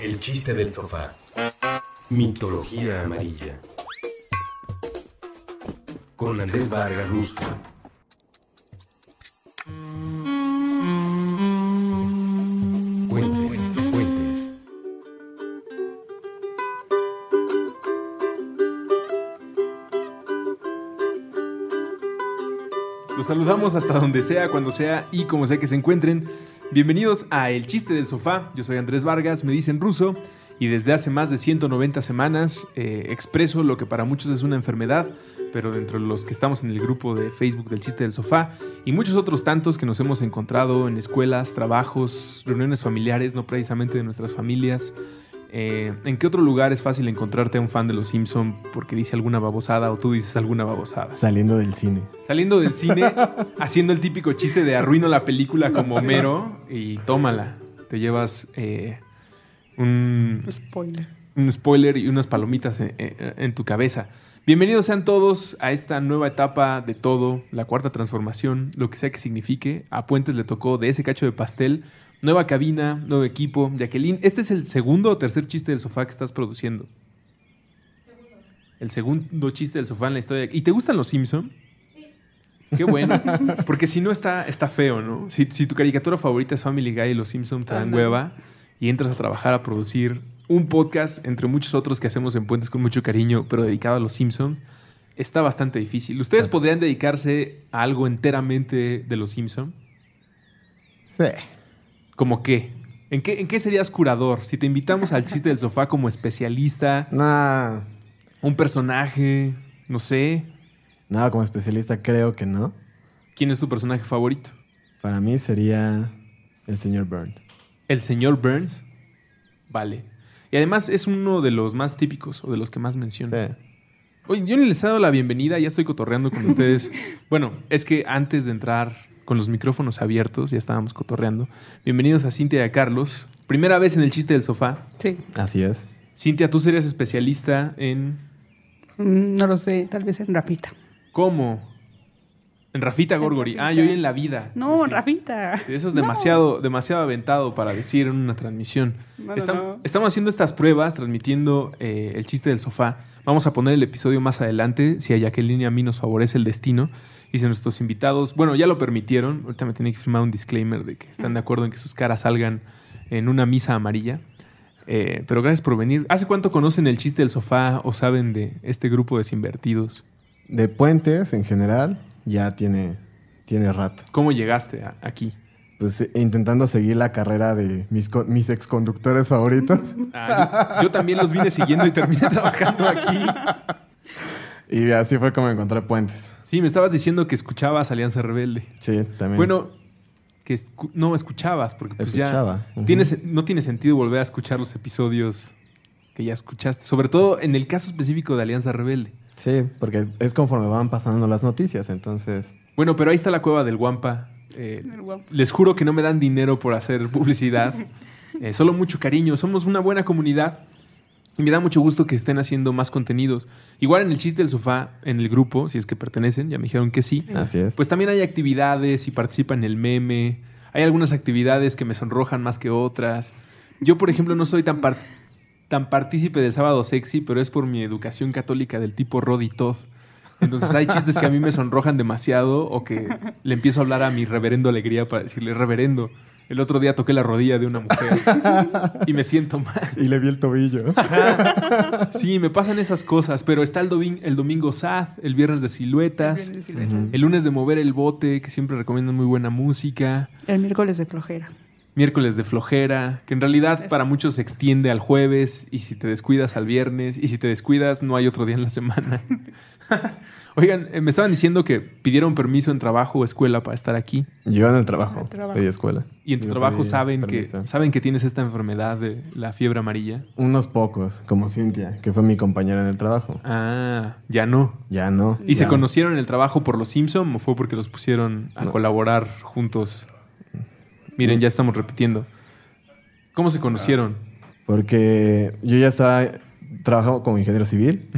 El chiste del sofá. Mitología amarilla. Con Andrés Vargas Rusco. Cuentes, cuentes. Los saludamos hasta donde sea, cuando sea y como sea que se encuentren. Bienvenidos a El Chiste del Sofá. Yo soy Andrés Vargas, me dicen ruso, y desde hace más de 190 semanas eh, expreso lo que para muchos es una enfermedad, pero dentro de los que estamos en el grupo de Facebook del Chiste del Sofá y muchos otros tantos que nos hemos encontrado en escuelas, trabajos, reuniones familiares, no precisamente de nuestras familias, eh, ¿En qué otro lugar es fácil encontrarte a un fan de Los Simpson porque dice alguna babosada o tú dices alguna babosada? Saliendo del cine. Saliendo del cine, haciendo el típico chiste de arruino la película como Homero y tómala. Te llevas eh, un spoiler. Un spoiler y unas palomitas en, eh, en tu cabeza. Bienvenidos sean todos a esta nueva etapa de todo, la cuarta transformación, lo que sea que signifique. A Puentes le tocó de ese cacho de pastel Nueva cabina, nuevo equipo. Jacqueline, ¿este es el segundo o tercer chiste del sofá que estás produciendo? El segundo chiste del sofá en la historia. ¿Y te gustan los Simpson? Sí. Qué bueno, porque si no está, está feo, ¿no? Si, tu caricatura favorita es Family Guy y los Simpson te dan hueva y entras a trabajar a producir un podcast entre muchos otros que hacemos en Puentes con mucho cariño, pero dedicado a los Simpsons, está bastante difícil. ¿Ustedes podrían dedicarse a algo enteramente de los Simpson? Sí. ¿Cómo qué? ¿En qué, ¿En qué serías curador? Si te invitamos al chiste del sofá como especialista. nada Un personaje, no sé. Nada como especialista creo que no. ¿Quién es tu personaje favorito? Para mí sería el señor Burns. ¿El señor Burns? Vale. Y además es uno de los más típicos o de los que más mencionan. Sí. Oye, yo ni les he dado la bienvenida, ya estoy cotorreando con ustedes. bueno, es que antes de entrar con los micrófonos abiertos, ya estábamos cotorreando. Bienvenidos a Cintia y a Carlos. Primera vez en el chiste del sofá. Sí. Así es. Cintia, tú serías especialista en. Mm, no lo sé, tal vez en Rafita. ¿Cómo? En Rafita Gorgori. Ah, yo en la vida. No, en Rafita. Eso es demasiado, demasiado aventado para decir en una transmisión. estamos, haciendo estas pruebas, transmitiendo eh, el chiste del sofá. Vamos a poner el episodio más adelante, si a Jacqueline línea a mí nos favorece el destino y nuestros invitados, bueno, ya lo permitieron, ahorita me tienen que firmar un disclaimer de que están de acuerdo en que sus caras salgan en una misa amarilla. Eh, pero gracias por venir. ¿Hace cuánto conocen el chiste del sofá o saben de este grupo de desinvertidos? De puentes en general, ya tiene, tiene rato. ¿Cómo llegaste aquí? Pues eh, intentando seguir la carrera de mis, mis exconductores favoritos. Ah, yo también los vine siguiendo y terminé trabajando aquí. Y así fue como encontré puentes. Sí, me estabas diciendo que escuchabas Alianza Rebelde. Sí, también. Bueno, que no escuchabas, porque pues ya no tiene sentido volver a escuchar los episodios que ya escuchaste, sobre todo en el caso específico de Alianza Rebelde. Sí, porque es conforme van pasando las noticias, entonces. Bueno, pero ahí está la cueva del Guampa. Eh, les juro que no me dan dinero por hacer publicidad, eh, solo mucho cariño. Somos una buena comunidad y me da mucho gusto que estén haciendo más contenidos. Igual en el chiste del sofá, en el grupo, si es que pertenecen, ya me dijeron que sí. Así es. Pues también hay actividades y participan en el meme. Hay algunas actividades que me sonrojan más que otras. Yo, por ejemplo, no soy tan, tan partícipe del sábado sexy, pero es por mi educación católica del tipo Roddy Todd. Entonces hay chistes que a mí me sonrojan demasiado o que le empiezo a hablar a mi reverendo alegría para decirle reverendo. El otro día toqué la rodilla de una mujer y me siento mal. Y le vi el tobillo. Sí, me pasan esas cosas, pero está el, domingo, el domingo sad, el viernes de siluetas, el, lunes de mover el bote, que siempre recomiendan muy buena música. El miércoles de flojera. Miércoles de flojera, que en realidad para muchos se extiende al jueves y si te descuidas al viernes y si te descuidas no hay otro día en la semana. Oigan, eh, me estaban diciendo que pidieron permiso en trabajo o escuela para estar aquí. Yo en el trabajo, ah, en escuela. ¿Y en tu trabajo saben que, saben que tienes esta enfermedad de la fiebre amarilla? Unos pocos, como Cintia, que fue mi compañera en el trabajo. Ah, ya no. Ya no. ¿Y se conocieron en el trabajo por los Simpson o fue porque los pusieron a colaborar juntos? Miren, ya estamos repitiendo. ¿Cómo se conocieron? Porque yo ya estaba, trabajando como ingeniero civil.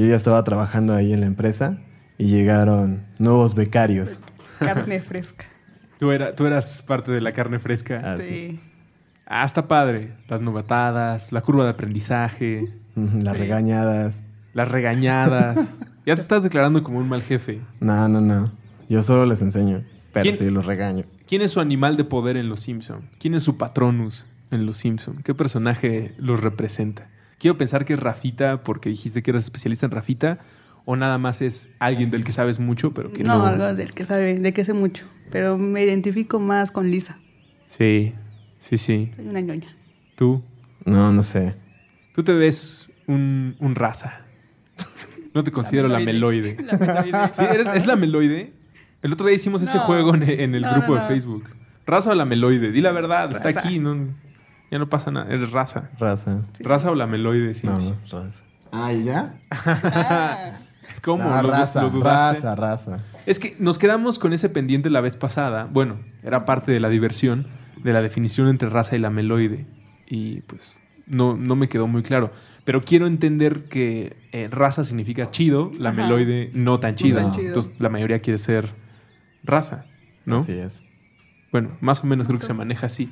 Yo ya estaba trabajando ahí en la empresa y llegaron nuevos becarios. Carne fresca. Tú, eras parte de la carne fresca. Ah, sí. Ah, padre. Las novatadas, la curva de aprendizaje. Las regañadas. Las regañadas. ya te estás declarando como un mal jefe. No, no, no. Yo solo les enseño, pero sí los regaño. ¿Quién es su animal de poder en Los Simpson? ¿Quién es su patronus en Los Simpson? ¿Qué personaje los representa? Quiero pensar que es Rafita, porque dijiste que eras especialista en Rafita, o nada más es alguien del que sabes mucho, pero que no. No, algo del que sabe, de que sé mucho. Pero me identifico más con Lisa. Sí, sí, sí. Soy una ñoña. ¿Tú? No, no sé. Tú te ves un, raza. No te considero la meloide. La ¿Sí? ¿Eres, ¿Es la meloide? El otro día hicimos ese juego en, el grupo de Facebook. Raza o la meloide, di la verdad, está aquí. No, ya no pasa nada. Es raza. Raza. Raza o la meloide, sí. No, raza. ¿Ah, ya? ¿Cómo? Ah, raza, raza, raza. Es que nos quedamos con ese pendiente la vez pasada. Bueno, era parte de la diversión de la definición entre raza y la meloide. Y pues no, no me quedó muy claro. Pero quiero entender que eh, raza significa chido, la meloide no tan chida. Entonces la mayoría quiere ser raza, ¿no? Así es. Bueno, más o menos creo que se maneja así.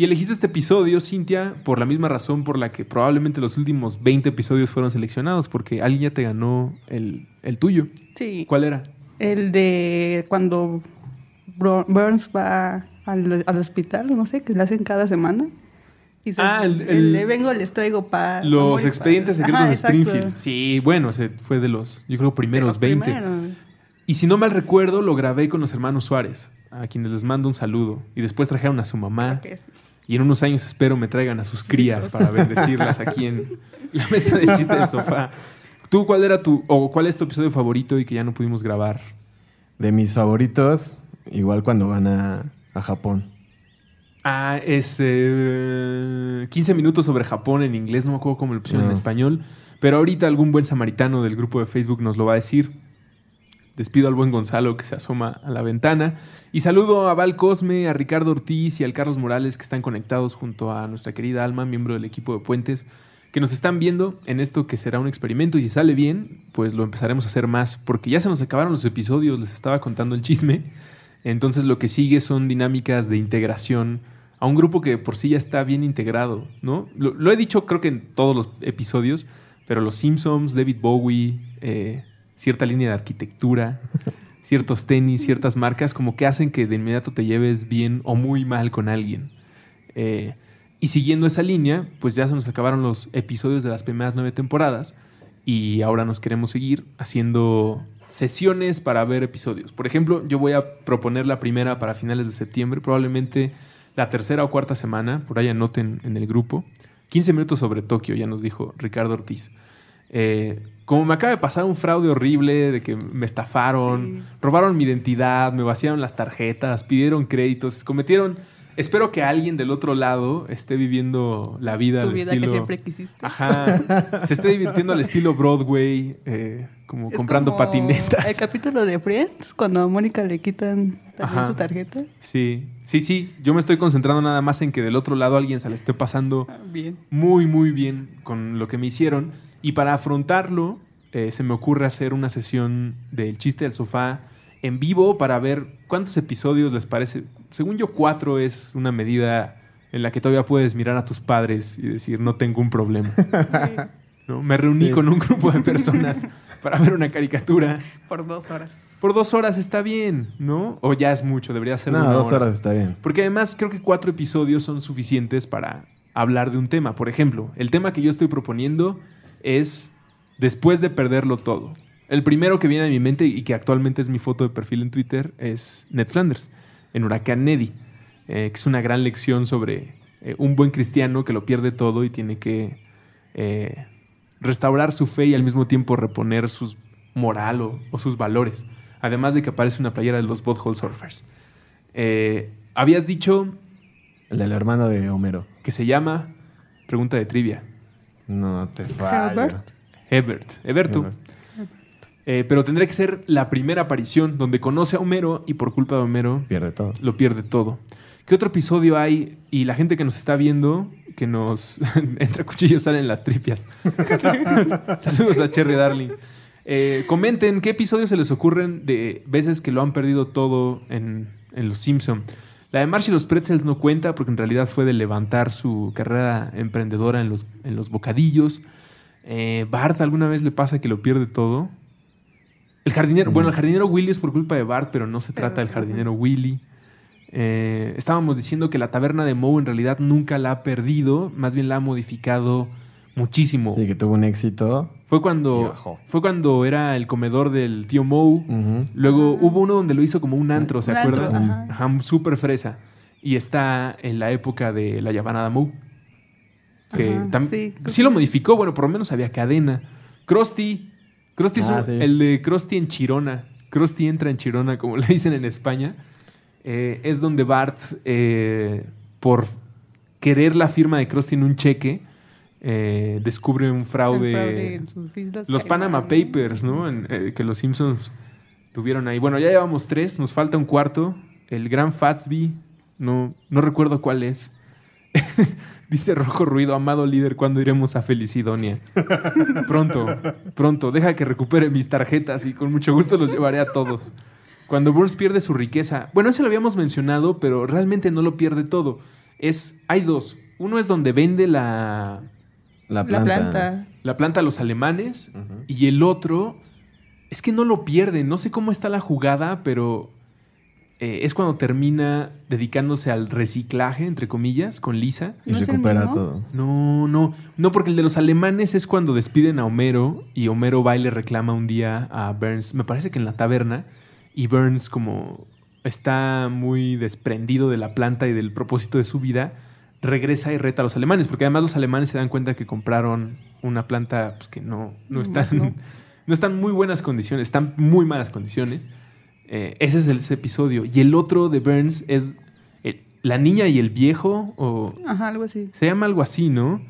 Y elegiste este episodio, Cintia, por la misma razón por la que probablemente los últimos 20 episodios fueron seleccionados, porque alguien ya te ganó el, tuyo. Sí. ¿Cuál era? El de cuando Burns va al, hospital, no sé, que le hacen cada semana. ah, el, el, le vengo, les traigo para... Los expedientes secretos de Springfield. Sí, bueno, fue de los, yo creo, primeros 20. Y si no mal recuerdo, lo grabé con los hermanos Suárez, a quienes les mando un saludo. Y después trajeron a su mamá. Y en unos años espero me traigan a sus crías para bendecirlas aquí en la mesa de chiste del sofá. ¿Tú cuál era tu, o cuál es tu episodio favorito y que ya no pudimos grabar? De mis favoritos, igual cuando van a, Japón. Ah, es 15 eh, minutos sobre Japón en inglés, no me acuerdo cómo lo pusieron en español. Pero ahorita algún buen samaritano del grupo de Facebook nos lo va a decir. Despido al buen Gonzalo que se asoma a la ventana. Y saludo a Val Cosme, a Ricardo Ortiz y al Carlos Morales que están conectados junto a nuestra querida Alma, miembro del equipo de Puentes, que nos están viendo en esto que será un experimento y si sale bien, pues lo empezaremos a hacer más, porque ya se nos acabaron los episodios, les estaba contando el chisme. Entonces lo que sigue son dinámicas de integración a un grupo que por sí ya está bien integrado, ¿no? Lo, he dicho creo que en todos los episodios, pero los Simpsons, David Bowie, eh, cierta línea de arquitectura, ciertos tenis, ciertas marcas, como que hacen que de inmediato te lleves bien o muy mal con alguien. Eh, y siguiendo esa línea, pues ya se nos acabaron los episodios de las primeras nueve temporadas y ahora nos queremos seguir haciendo sesiones para ver episodios. Por ejemplo, yo voy a proponer la primera para finales de septiembre, probablemente la tercera o cuarta semana, por ahí anoten en el grupo. 15 minutos sobre Tokio, ya nos dijo Ricardo Ortiz. Eh, como me acaba de pasar un fraude horrible de que me estafaron, robaron mi identidad, me vaciaron las tarjetas, pidieron créditos, cometieron... Espero que alguien del otro lado esté viviendo la vida tu al vida que siempre quisiste. Ajá. Se esté divirtiendo al estilo Broadway, eh, como comprando patinetas. El capítulo de Friends, cuando a Mónica le quitan también su tarjeta. Sí, sí, sí. Yo me estoy concentrando nada más en que del otro lado alguien se le esté pasando ah, bien. muy, muy bien con lo que me hicieron. Y para afrontarlo, eh, se me ocurre hacer una sesión del chiste del sofá en vivo para ver cuántos episodios les parece. Según yo, cuatro es una medida en la que todavía puedes mirar a tus padres y decir, no tengo un problema. ¿No? Me reuní con un grupo de personas para ver una caricatura. Por dos horas. Por dos horas está bien, ¿no? O ya es mucho, debería ser no, dos horas está bien. Porque además creo que cuatro episodios son suficientes para hablar de un tema. Por ejemplo, el tema que yo estoy proponiendo es después de perderlo todo. El primero que viene a mi mente y que actualmente es mi foto de perfil en Twitter es Ned Flanders, en Huracán Neddy, eh, que es una gran lección sobre eh, un buen cristiano que lo pierde todo y tiene que eh, restaurar su fe y al mismo tiempo reponer su moral o, sus valores. Además de que aparece una playera de los bothole Surfers. Habías dicho... El del hermano de Homero. Que se llama... Pregunta de trivia. No te fallo. Evert. Eh, pero tendría que ser la primera aparición donde conoce a Homero y por culpa de Homero pierde todo. lo pierde todo. ¿Qué otro episodio hay? Y la gente que nos está viendo, que nos entra cuchillos, salen las tripias. Saludos a Cherry Darling. Eh, comenten qué episodios se les ocurren de veces que lo han perdido todo en, Los Simpson. La de Marsh y los Pretzels no cuenta porque en realidad fue de levantar su carrera emprendedora en los, en los bocadillos. Eh, Bart alguna vez le pasa que lo pierde todo. El jardinero, bueno, el mm. jardinero Willy es por culpa de Bart, pero no se trata del jardinero Willy. Eh, estábamos diciendo que la taberna de Moe en realidad nunca la ha perdido, más bien la ha modificado muchísimo. Sí, que tuvo un éxito. Fue cuando, fue cuando era el comedor del tío Moe. Luego hubo uno donde lo hizo como un antro, ¿se acuerdan? Jam súper fresa. Y está en la época de la llamada Moe sí, lo modificó, bueno, por lo menos había cadena. Krusty. es ah, el de Krusty en Chirona. Krusty entra en Chirona, como le dicen en España. Eh, es donde Bart, eh, por querer la firma de Krusty en un cheque, eh, descubre un fraude. los Panama Papers, ¿no? que los Simpsons tuvieron ahí. Bueno, ya llevamos tres, nos falta un cuarto. El Gran Fatsby, no, no recuerdo cuál es. Dice Rojo Ruido, amado líder, ¿cuándo iremos a Felicidonia? pronto, pronto, deja que recupere mis tarjetas y con mucho gusto los llevaré a todos. Cuando Burns pierde su riqueza, bueno, eso lo habíamos mencionado, pero realmente no lo pierde todo. Es, hay dos. Uno es donde vende la, la planta. La planta, a los alemanes y el otro es que no lo pierde. No sé cómo está la jugada, pero eh, es cuando termina dedicándose al reciclaje, entre comillas, con Lisa. Y recupera todo. No, no, no, porque el de los alemanes es cuando despiden a Homero y Homero va y le reclama un día a Burns, me parece que en la taberna, y Burns como está muy desprendido de la planta y del propósito de su vida, regresa y reta a los alemanes, porque además los alemanes se dan cuenta que compraron una planta pues, que no, no, están, no. no están muy buenas condiciones, están muy malas condiciones. Eh, ese es el, ese episodio. Y el otro de Burns es eh, La niña y el viejo. O, Ajá, algo así. Se llama algo así, ¿no?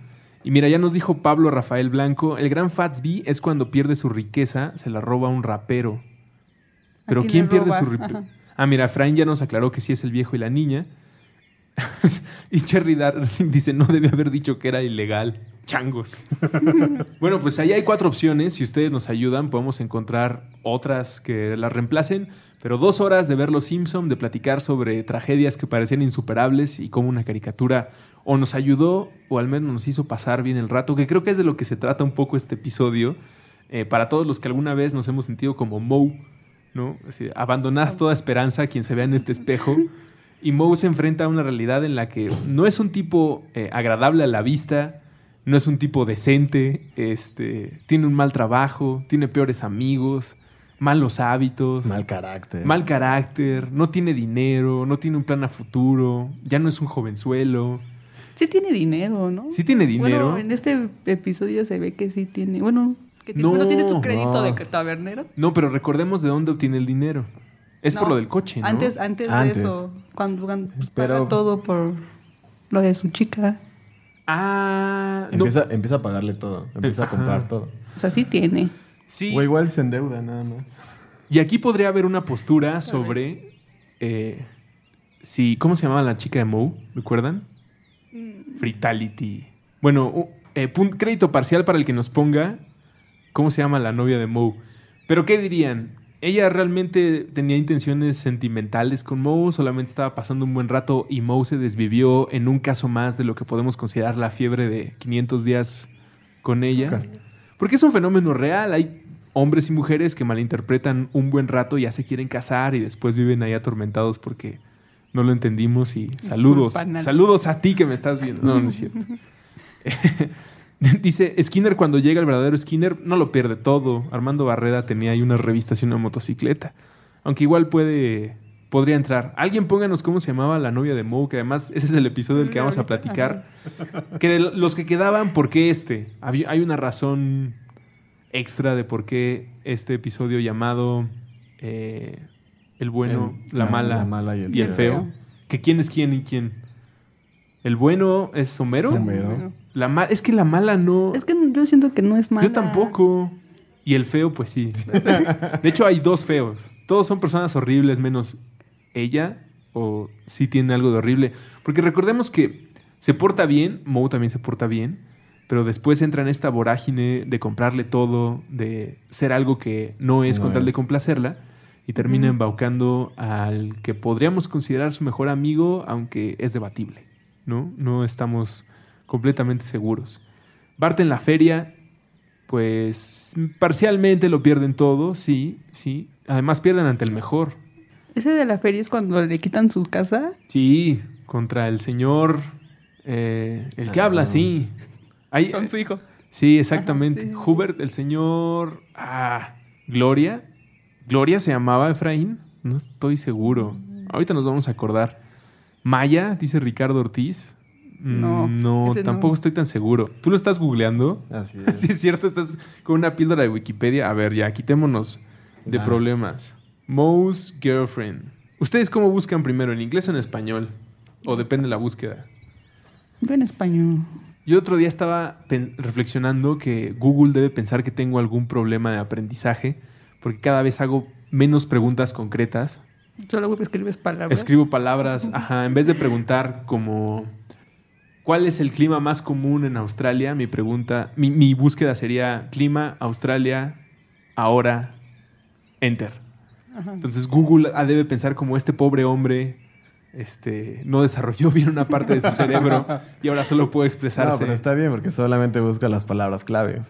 Y mira, ya nos dijo Pablo Rafael Blanco, el gran Fatsby es cuando pierde su riqueza, se la roba un rapero. Pero ¿quién, pierde su riqueza? Ah, mira, Frank ya nos aclaró que sí es el viejo y la niña. y Cherry Darling dice, no debe haber dicho que era ilegal. Changos. bueno, pues ahí hay cuatro opciones. Si ustedes nos ayudan, podemos encontrar otras que las reemplacen. Pero dos horas de ver Los Simpson, de platicar sobre tragedias que parecían insuperables y como una caricatura o nos ayudó o al menos nos hizo pasar bien el rato, que creo que es de lo que se trata un poco este episodio. Eh, para todos los que alguna vez nos hemos sentido como Moe, ¿no? abandonad toda esperanza a quien se vea en este espejo. Y Moe se enfrenta a una realidad en la que no es un tipo eh, agradable a la vista, no es un tipo decente, este, tiene un mal trabajo, tiene peores amigos, malos hábitos. Mal carácter. Mal carácter, no tiene dinero, no tiene un plan a futuro, ya no es un jovenzuelo. Sí tiene dinero, ¿no? Sí tiene dinero. Bueno, en este episodio se ve que sí tiene. Bueno, no, tiene tu crédito de tabernero. No, pero recordemos de dónde obtiene el dinero. Es por lo del coche, ¿no? Antes, antes, de eso, cuando, todo por lo de su chica. Ah, empieza, empieza a pagarle todo, empieza a comprar todo. O sea, sí tiene. Sí. O igual se endeuda nada más. Y aquí podría haber una postura sobre eh, si, ¿cómo se llamaba la chica de Moe? ¿Recuerdan? Mm. Fritality. Bueno, eh, crédito parcial para el que nos ponga, ¿cómo se llama la novia de Moe? Pero ¿qué dirían? ¿Ella realmente tenía intenciones sentimentales con Mo. ¿Solamente estaba pasando un buen rato y Moe se desvivió en un caso más de lo que podemos considerar la fiebre de 500 días con ella? Porque es un fenómeno real. Hay hombres y mujeres que malinterpretan un buen rato, ya se quieren casar y después viven ahí atormentados porque no lo entendimos y saludos. Saludos a ti que me estás viendo. No, no es cierto. Dice Skinner cuando llega el verdadero Skinner no lo pierde todo. Armando Barreda tenía ahí una revista y una motocicleta. Aunque igual puede podría entrar. Alguien pónganos cómo se llamaba la novia de Moe, que además ese es el episodio del que vamos a platicar. Que los que quedaban, ¿por qué este? Hay una razón extra de por qué este episodio llamado eh, El bueno, la, mala, y el, feo. Que quién es quién y quién. El bueno es Homero. Homero. La es que la mala no. Es que yo siento que no es mala. Yo tampoco. Y el feo, pues sí. De hecho, hay dos feos. Todos son personas horribles, menos ella. O sí tiene algo de horrible. Porque recordemos que se porta bien, Mo también se porta bien. Pero después entra en esta vorágine de comprarle todo, de ser algo que no es con tal de complacerla. Y termina embaucando al que podríamos considerar su mejor amigo, aunque es debatible. ¿No? No estamos completamente seguros. Bart en la feria, pues parcialmente lo pierden todo, sí, sí. Además pierden ante el mejor. ¿Ese de la feria es cuando le quitan su casa? Sí, contra el señor, eh, el que ah. habla, sí. ahí Con su hijo. Sí, exactamente. Hubert, el señor... Ah, Gloria. Gloria se llamaba Efraín. No estoy seguro. Ahorita nos vamos a acordar. Maya, dice Ricardo Ortiz. No, mm, no tampoco estoy tan seguro. ¿Tú lo estás googleando? Así es. sí, es cierto, estás con una píldora de Wikipedia. A ver, ya, quitémonos de problemas. mouse Girlfriend. ¿Ustedes cómo buscan primero, en inglés o en español? ¿O depende de la búsqueda? Yo en español. Yo otro día estaba reflexionando que Google debe pensar que tengo algún problema de aprendizaje, porque cada vez hago menos preguntas concretas. Solo escribes palabras. Escribo palabras, ajá. En vez de preguntar como ¿Cuál es el clima más común en Australia? Mi pregunta, mi, búsqueda sería clima, Australia, ahora, enter. Entonces Google debe pensar como este pobre hombre este, no desarrolló bien una parte de su cerebro y ahora solo puede expresarse. No, pero está bien porque solamente busca las palabras clave.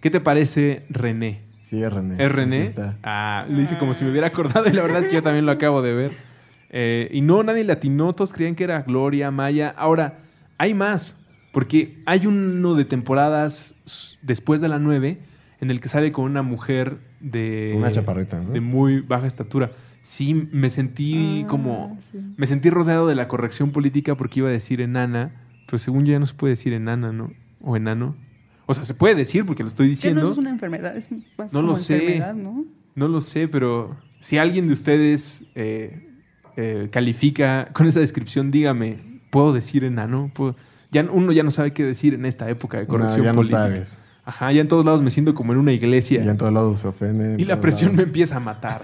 ¿Qué te parece René? Sí, es René. ¿Es René? Ah, lo hice como si me hubiera acordado y la verdad es que yo también lo acabo de ver. Eh, y no, nadie latinó, todos creían que era Gloria, Maya. Ahora, hay más, porque hay uno de temporadas después de la 9 en el que sale con una mujer de. Una chaparrita, ¿no? De muy baja estatura. Sí, me sentí ah, como. Me sentí rodeado de la corrección política porque iba a decir enana, pero según yo ya no se puede decir enana, ¿no? O enano. O sea, se puede decir porque lo estoy diciendo. no es una enfermedad, es no lo sé. ¿no? lo sé, pero si alguien de ustedes eh, eh, califica con esa descripción, dígame puedo decir enano. pues Ya, uno ya no sabe qué decir en esta época de corrección ya No sabes. Ajá, ya en todos lados me siento como en una iglesia. Y en todos lados se ofende. Y la presión me empieza a matar.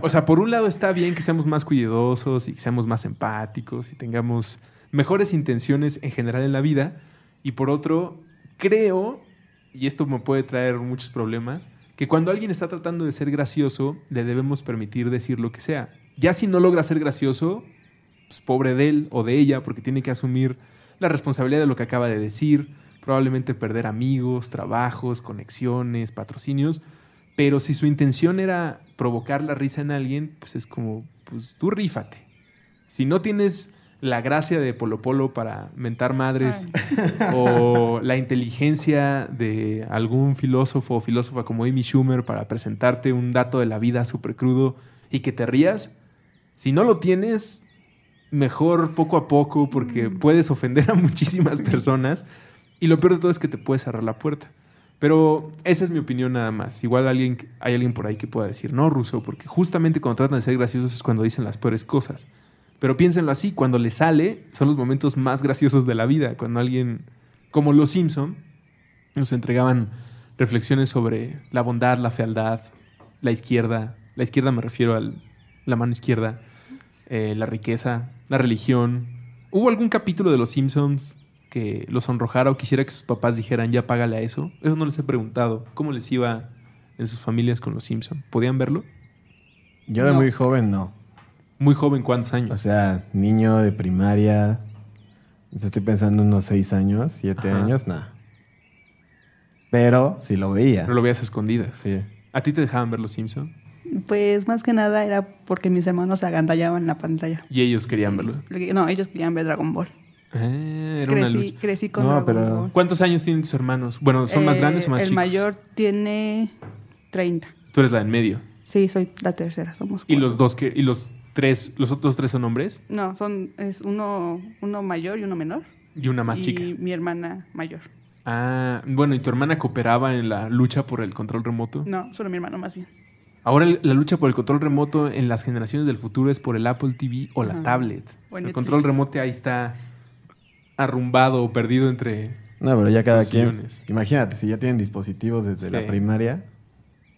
o sea, por un lado está bien que seamos más cuidadosos y que seamos más empáticos y tengamos mejores intenciones en general en la vida. Y por otro, creo, y esto me puede traer muchos problemas, que cuando alguien está tratando de ser gracioso, le debemos permitir decir lo que sea. Ya si no logra ser gracioso, pues, pobre de él o de ella, porque tiene que asumir la responsabilidad de lo que acaba de decir, probablemente perder amigos, trabajos, conexiones, patrocinios, pero si su intención era provocar la risa en alguien, pues es como, pues tú rífate. Si no tienes la gracia de Polo Polo para mentar madres o la inteligencia de algún filósofo o filósofa como Amy Schumer para presentarte un dato de la vida súper crudo y que te rías, si no lo tienes, mejor poco a poco porque mm. puedes ofender a muchísimas personas y lo peor de todo es que te puedes cerrar la puerta. Pero esa es mi opinión nada más. Igual alguien, hay alguien por ahí que pueda decir, no, Ruso, porque justamente cuando tratan de ser graciosos es cuando dicen las peores cosas. Pero piénsenlo así, cuando le sale son los momentos más graciosos de la vida, cuando alguien, como los Simpson, nos entregaban reflexiones sobre la bondad, la fealdad, la izquierda. La izquierda me refiero a la mano izquierda eh, la riqueza, la religión. ¿Hubo algún capítulo de Los Simpsons que los sonrojara o quisiera que sus papás dijeran ya págale a eso? Eso no les he preguntado. ¿Cómo les iba en sus familias con Los Simpsons? ¿Podían verlo? Yo de muy joven no. Muy joven, ¿cuántos años? O sea, niño de primaria. Estoy pensando unos seis años, siete años, nada. Pero sí lo veía. Pero lo veías escondida, Sí. ¿A ti te dejaban ver Los Simpsons? Pues más que nada era porque mis hermanos agandallaban la pantalla. Y ellos querían verlo. No, ellos querían ver Dragon Ball. Eh, era crecí, una crecí con ¿Cuántos años tienen tus hermanos? Bueno, ¿son más eh, grandes o más chicos? El mayor tiene 30. ¿Tú eres la en medio? Sí, soy la tercera, somos cuatro. ¿Y los dos que y los tres, los otros tres son hombres? No, son es uno uno mayor y uno menor. Y una más chica. Y mi hermana mayor. Ah, bueno, ¿y tu hermana cooperaba en la lucha por el control remoto? No, solo mi hermano más bien. Ahora la lucha por el control remoto en las generaciones del futuro es por el Apple TV o la tablet. el control remoto ahí está arrumbado o perdido entre. No, pero ya cada quien. Imagínate, si ya tienen dispositivos desde la primaria.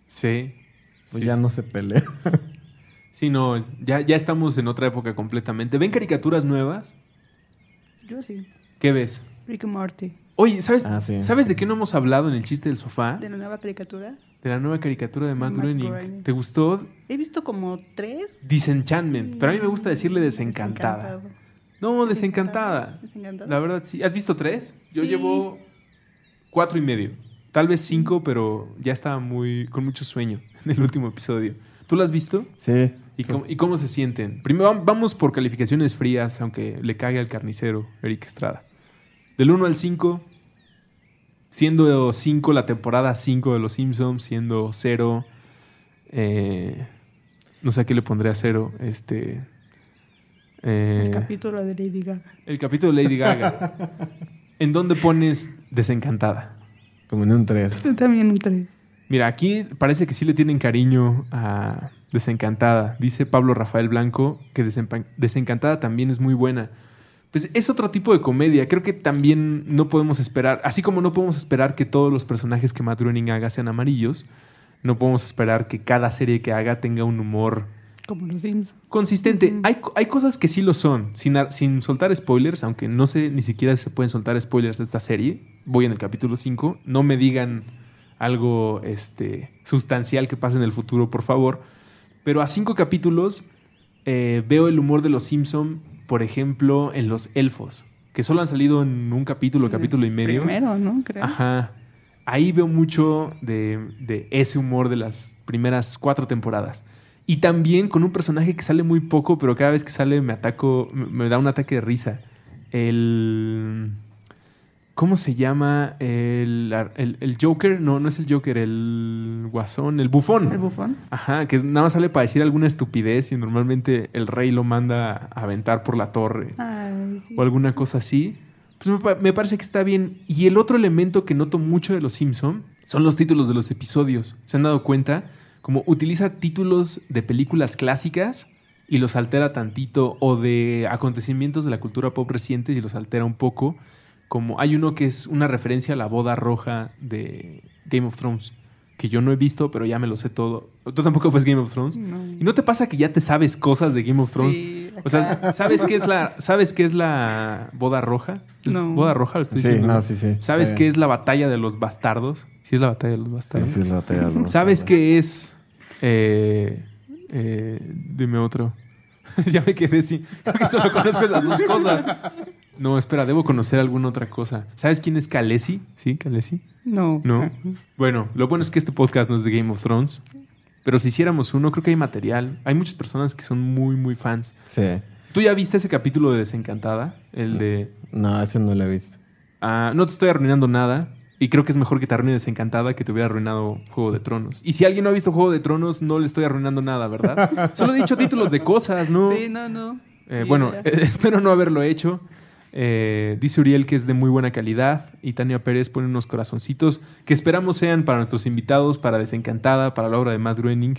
Sí. Pues ya no se pelea. sí, no, ya, ya estamos en otra época completamente. ¿Ven caricaturas nuevas? Yo sí. ¿Qué ves? Rick y Morty. Oye, ¿sabes, ah, ¿sabes de qué no hemos hablado en el chiste del sofá? ¿De la nueva caricatura? la nueva caricatura de Matt, ¿Te gustó? He visto como tres. Disenchantment, pero a mí me gusta decirle desencantada. No, desencantada. desencantada. La verdad, sí. ¿Has visto tres? Yo llevo cuatro y medio. Tal vez cinco, pero ya estaba muy, con mucho sueño en el último episodio. ¿Tú lo has visto? Sí. ¿Y, Cómo, se sienten? Primero, vamos por calificaciones frías, aunque le caiga al carnicero Eric Estrada. Del 1 al 5, siendo 5 la temporada 5 de Los Simpsons, siendo cero, eh, no sé a qué le a 0, este... Eh, el capítulo de Lady Gaga. El capítulo de Lady Gaga. ¿En dónde pones desencantada? Como en un 3. También un 3. Mira, aquí parece que sí le tienen cariño a Desencantada. Dice Pablo Rafael Blanco que Desencantada también es muy buena pues es otro tipo de comedia. Creo que también no podemos esperar, así como no podemos esperar que todos los personajes que Matt haga sean amarillos, no podemos esperar que cada serie que haga tenga un humor Consistente. hay, cosas que sí lo son, sin, sin, soltar spoilers, aunque no sé ni siquiera se pueden soltar spoilers de esta serie. Voy en el capítulo 5. No me digan algo este, sustancial que pase en el futuro, por favor. Pero a cinco capítulos eh, veo el humor de los Simpson, por ejemplo, en los elfos, que solo han salido en un capítulo, capítulo y medio. Primero, ¿no? Creo. Ajá. Ahí veo mucho de, ese humor de las primeras cuatro temporadas. Y también con un personaje que sale muy poco, pero cada vez que sale me ataco, me da un ataque de risa. El. ¿Cómo se llama el, Joker? No, no es el Joker, el guasón, el bufón. El bufón. Ajá, que nada más sale para decir alguna estupidez y normalmente el rey lo manda a aventar por la torre o alguna cosa así. Pues me, parece que está bien. Y el otro elemento que noto mucho de Los Simpson son los títulos de los episodios. ¿Se han dado cuenta? Como utiliza títulos de películas clásicas y los altera tantito o de acontecimientos de la cultura pop recientes y los altera un poco como hay uno que es una referencia a la boda roja de Game of Thrones que yo no he visto, pero ya me lo sé todo. Tú tampoco fue Game of Thrones. ¿Y no te pasa que ya te sabes cosas de Game of Thrones? o sea, ¿sabes qué es la sabes es la boda roja? ¿Boda roja? Lo estoy diciendo? ¿Sabes qué es la batalla de los bastardos? Sí es la batalla de los bastardos. ¿Sabes qué es eh, eh, dime otro. ya me quedé sin. Creo que solo conozco esas dos cosas. No, espera, debo conocer alguna otra cosa. ¿Sabes quién es Khaleesi? ¿Sí, Khaleesi? No. No. Bueno, lo bueno es que este podcast no es de Game of Thrones. Pero si hiciéramos uno, creo que hay material. Hay muchas personas que son muy, muy fans. Sí. ¿Tú ya viste ese capítulo de Desencantada? El de. No, ese no lo he visto. Ah, no te estoy arruinando nada. Y creo que es mejor que te arruine Desencantada que te hubiera arruinado Juego de Tronos. Y si alguien no ha visto Juego de Tronos, no le estoy arruinando nada, ¿verdad? Solo he dicho títulos de cosas, ¿no? Sí, no, no. Eh, bueno, espero no haberlo hecho. Eh, dice Uriel que es de muy buena calidad y Tania Pérez pone unos corazoncitos que esperamos sean para nuestros invitados, para Desencantada, para la obra de Matt Groening.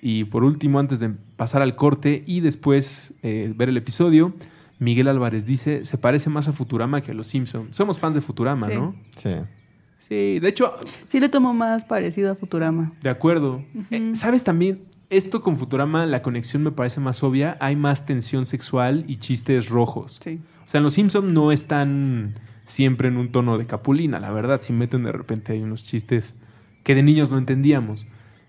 Y por último, antes de pasar al corte y después eh, ver el episodio, Miguel Álvarez dice, se parece más a Futurama que a Los Simpsons. Somos fans de Futurama, ¿no? Sí. Sí, de hecho... Sí le tomo más parecido a Futurama. De acuerdo. Eh, ¿Sabes también? Esto con Futurama, la conexión me parece más obvia. Hay más tensión sexual y chistes rojos. Sí. O sea, en Los Simpson no están siempre en un tono de capulina, la verdad. Si meten de repente hay unos chistes que de niños no entendíamos.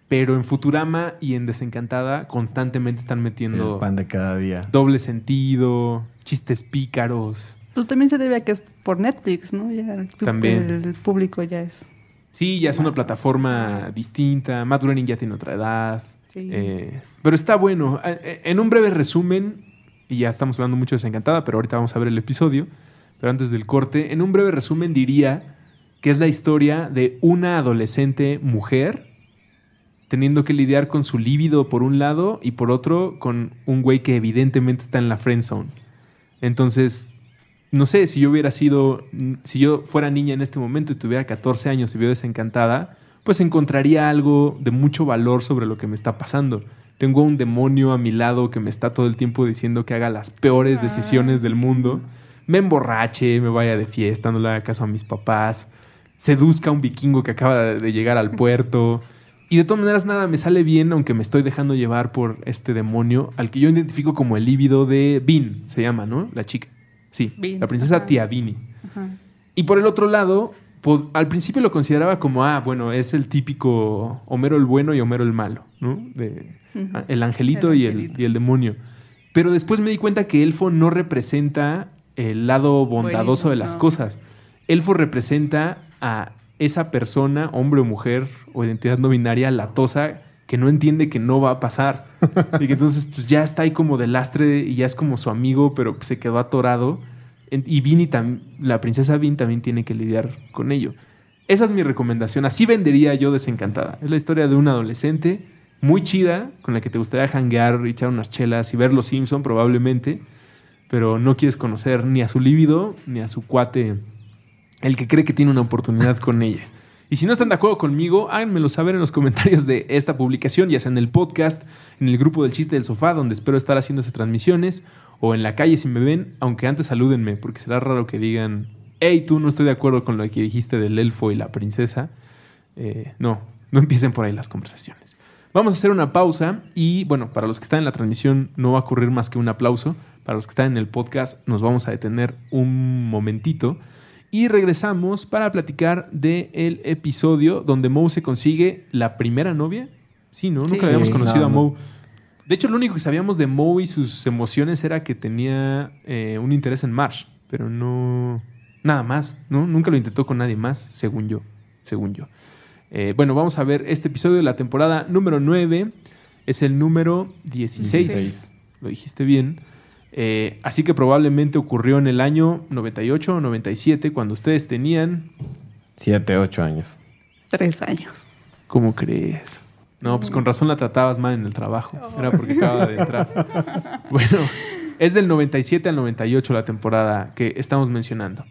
Pero en Futurama y en Desencantada constantemente están metiendo... El pan de cada día. Doble sentido, chistes pícaros. Pues también se debe a que es por Netflix, ¿no? Ya el, El público ya es... Sí, ya es una plataforma distinta. Matt Groening ya tiene otra edad. Sí. Eh, pero está bueno. E, en un breve resumen, y ya estamos hablando mucho de Desencantada, pero ahorita vamos a ver el episodio. Pero antes del corte, en un breve resumen diría que es la historia de una adolescente mujer teniendo que lidiar con su líbido por un lado y por otro con un güey que evidentemente está en la friend zone. Entonces, no sé, si yo hubiera sido, si yo fuera niña en este momento y tuviera 14 años y vio desencantada, pues encontraría algo de mucho valor sobre lo que me está pasando tengo un demonio a mi lado que me está todo el tiempo diciendo que haga las peores ah. decisiones del mundo, me emborrache, me vaya de fiesta, no le haga caso a mis papás, seduzca a un vikingo que acaba de llegar al puerto. Y de todas maneras nada me sale bien, aunque me estoy dejando llevar por este demonio, al que yo identifico como el líbido de Bin, se llama, ¿no? La chica. Sí, la princesa Tiavini. Y por el otro lado, pues, al principio lo consideraba como, ah, bueno, es el típico Homero el bueno y Homero el malo, ¿no? De, El angelito, y, El, demonio. Pero después me di cuenta que Elfo no representa el lado bondadoso de las cosas. Elfo representa a esa persona, hombre o mujer, o identidad no binaria, latosa, que no entiende que no va a pasar. y que entonces pues, ya está ahí como de lastre y ya es como su amigo, pero se quedó atorado y Vini la princesa Vin también tiene que lidiar con ello. Esa es mi recomendación. Así vendería yo Desencantada. Es la historia de una adolescente muy chida con la que te gustaría hanguear, echar unas chelas y ver Los Simpson probablemente, pero no quieres conocer ni a su líbido ni a su cuate, el que cree que tiene una oportunidad con ella. Y si no están de acuerdo conmigo, háganmelo saber en los comentarios de esta publicación, ya sea en el podcast, en el grupo del chiste del sofá, donde espero estar haciendo estas transmisiones, o en la calle si me ven, aunque antes salúdenme, porque será raro que digan, hey, tú no estoy de acuerdo con lo que dijiste del elfo y la princesa. Eh, no, no empiecen por ahí las conversaciones. Vamos a hacer una pausa y bueno, para los que están en la transmisión no va a ocurrir más que un aplauso. Para los que están en el podcast nos vamos a detener un momentito y regresamos para platicar del episodio donde Moe se consigue la primera novia. Sí, ¿no? Nunca habíamos conocido a Moe. De hecho, lo único que sabíamos de Moe y sus emociones era que tenía eh, un interés en Marsh, pero no. Nada más, ¿no? Nunca lo intentó con nadie más, según yo. Según yo. Eh, bueno, vamos a ver este episodio de la temporada número 9. Es el número 16. 16. Lo dijiste bien. Eh, así que probablemente ocurrió en el año 98 o 97, cuando ustedes tenían... 7, 8 años. 3 años. ¿Cómo crees? No, pues con razón la tratabas mal en el trabajo. Oh. Era porque de entrar. bueno, es del 97 al 98 la temporada que estamos mencionando.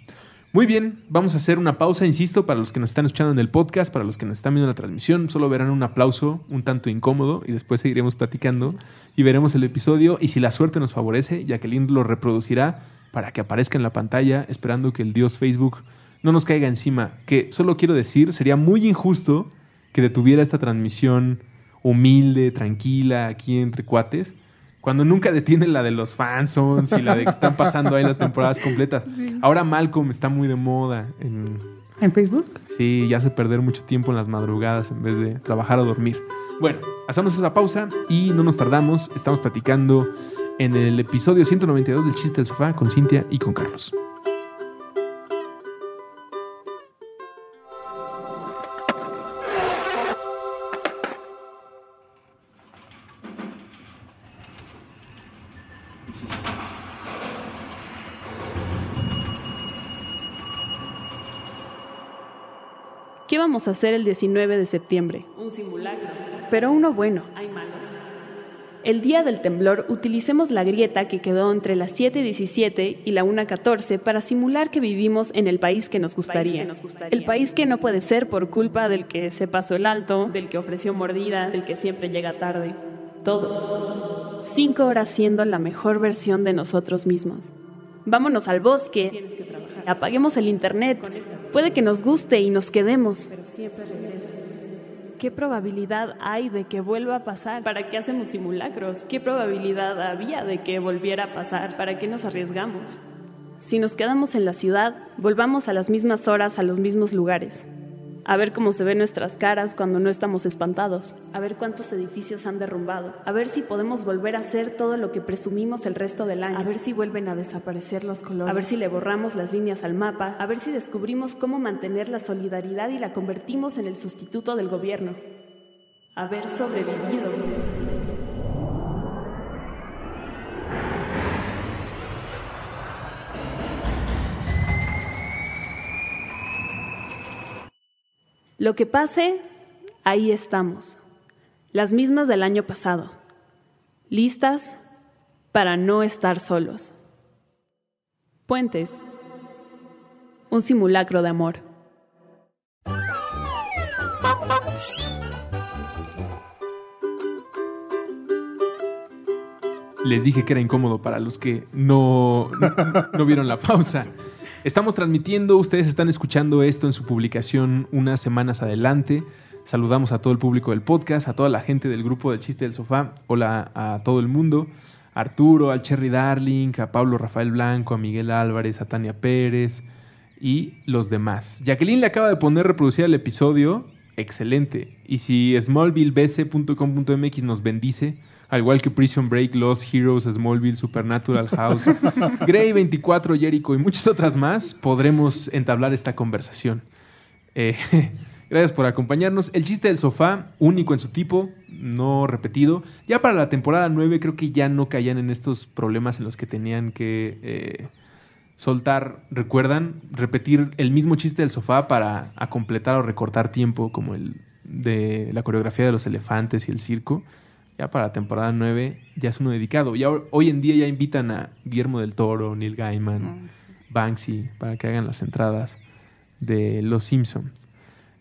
Muy bien, vamos a hacer una pausa, insisto, para los que nos están escuchando en el podcast, para los que nos están viendo la transmisión, solo verán un aplauso un tanto incómodo y después seguiremos platicando y veremos el episodio y si la suerte nos favorece, Jacqueline lo reproducirá para que aparezca en la pantalla esperando que el dios Facebook no nos caiga encima. Que solo quiero decir, sería muy injusto que detuviera esta transmisión humilde, tranquila, aquí entre cuates cuando nunca detienen la de los fansons y la de que están pasando ahí las temporadas completas. Ahora Malcolm está muy de moda en... ¿En Facebook? Sí, y hace perder mucho tiempo en las madrugadas en vez de trabajar o dormir. Bueno, hacemos esa pausa y no nos tardamos. Estamos platicando en el episodio 192 del Chiste del Sofá con Cintia y con Carlos. Vamos a hacer el 19 de septiembre. Un simulacro. Pero uno bueno. Hay malos. El día del temblor utilicemos la grieta que quedó entre las 7.17 y la 1.14 para simular que vivimos en el país que, nos gustaría. el país que nos El país que no puede ser por culpa del que se pasó el alto, del que ofreció mordida, del que siempre llega tarde. Todos. Cinco horas siendo la mejor versión de nosotros mismos. Vámonos al bosque. Apaguemos el internet. Puede que nos guste y nos quedemos. Pero siempre ¿Qué probabilidad hay de que vuelva a pasar? ¿Para qué hacemos simulacros? ¿Qué probabilidad había de que volviera a pasar? ¿Para qué nos arriesgamos? Si nos quedamos en la ciudad, volvamos a las mismas horas, a los mismos lugares a ver cómo se ven nuestras caras cuando no estamos espantados, a ver cuántos edificios han derrumbado, a ver si podemos volver a hacer todo lo que presumimos el resto del año, a ver si vuelven a desaparecer los colores, a ver si le borramos las líneas al mapa, a ver si descubrimos cómo mantener la solidaridad y la convertimos en el sustituto del gobierno. Haber sobrevivido. Lo que pase, ahí estamos, las mismas del año pasado, listas para no estar solos. Puentes, un simulacro de amor. Les dije que era incómodo para los que no, no, vieron la pausa. Estamos transmitiendo, ustedes están escuchando esto en su publicación unas semanas adelante. Saludamos a todo el público del podcast, a toda la gente del grupo del chiste del sofá. Hola a todo el mundo. A Arturo, al Cherry Darling, a Pablo Rafael Blanco, a Miguel Álvarez, a Tania Pérez y los demás. Jacqueline le acaba de poner reproducir el episodio excelente. Y si smallvillebc.com.mx nos bendice, al igual que Prison Break, Lost Heroes, Smallville, Supernatural House, Grey 24, Jericho y muchas otras más, podremos entablar esta conversación. Eh, gracias por acompañarnos. El chiste del sofá, único en su tipo, no repetido. Ya para la temporada 9 creo que ya no caían en estos problemas en los que tenían que... Eh, soltar, recuerdan, repetir el mismo chiste del sofá para a completar o recortar tiempo, como el de la coreografía de los elefantes y el circo. Ya para la temporada 9 ya es uno dedicado. Ya hoy en día ya invitan a Guillermo del Toro, Neil Gaiman, ah, Banksy, para que hagan las entradas de Los Simpsons.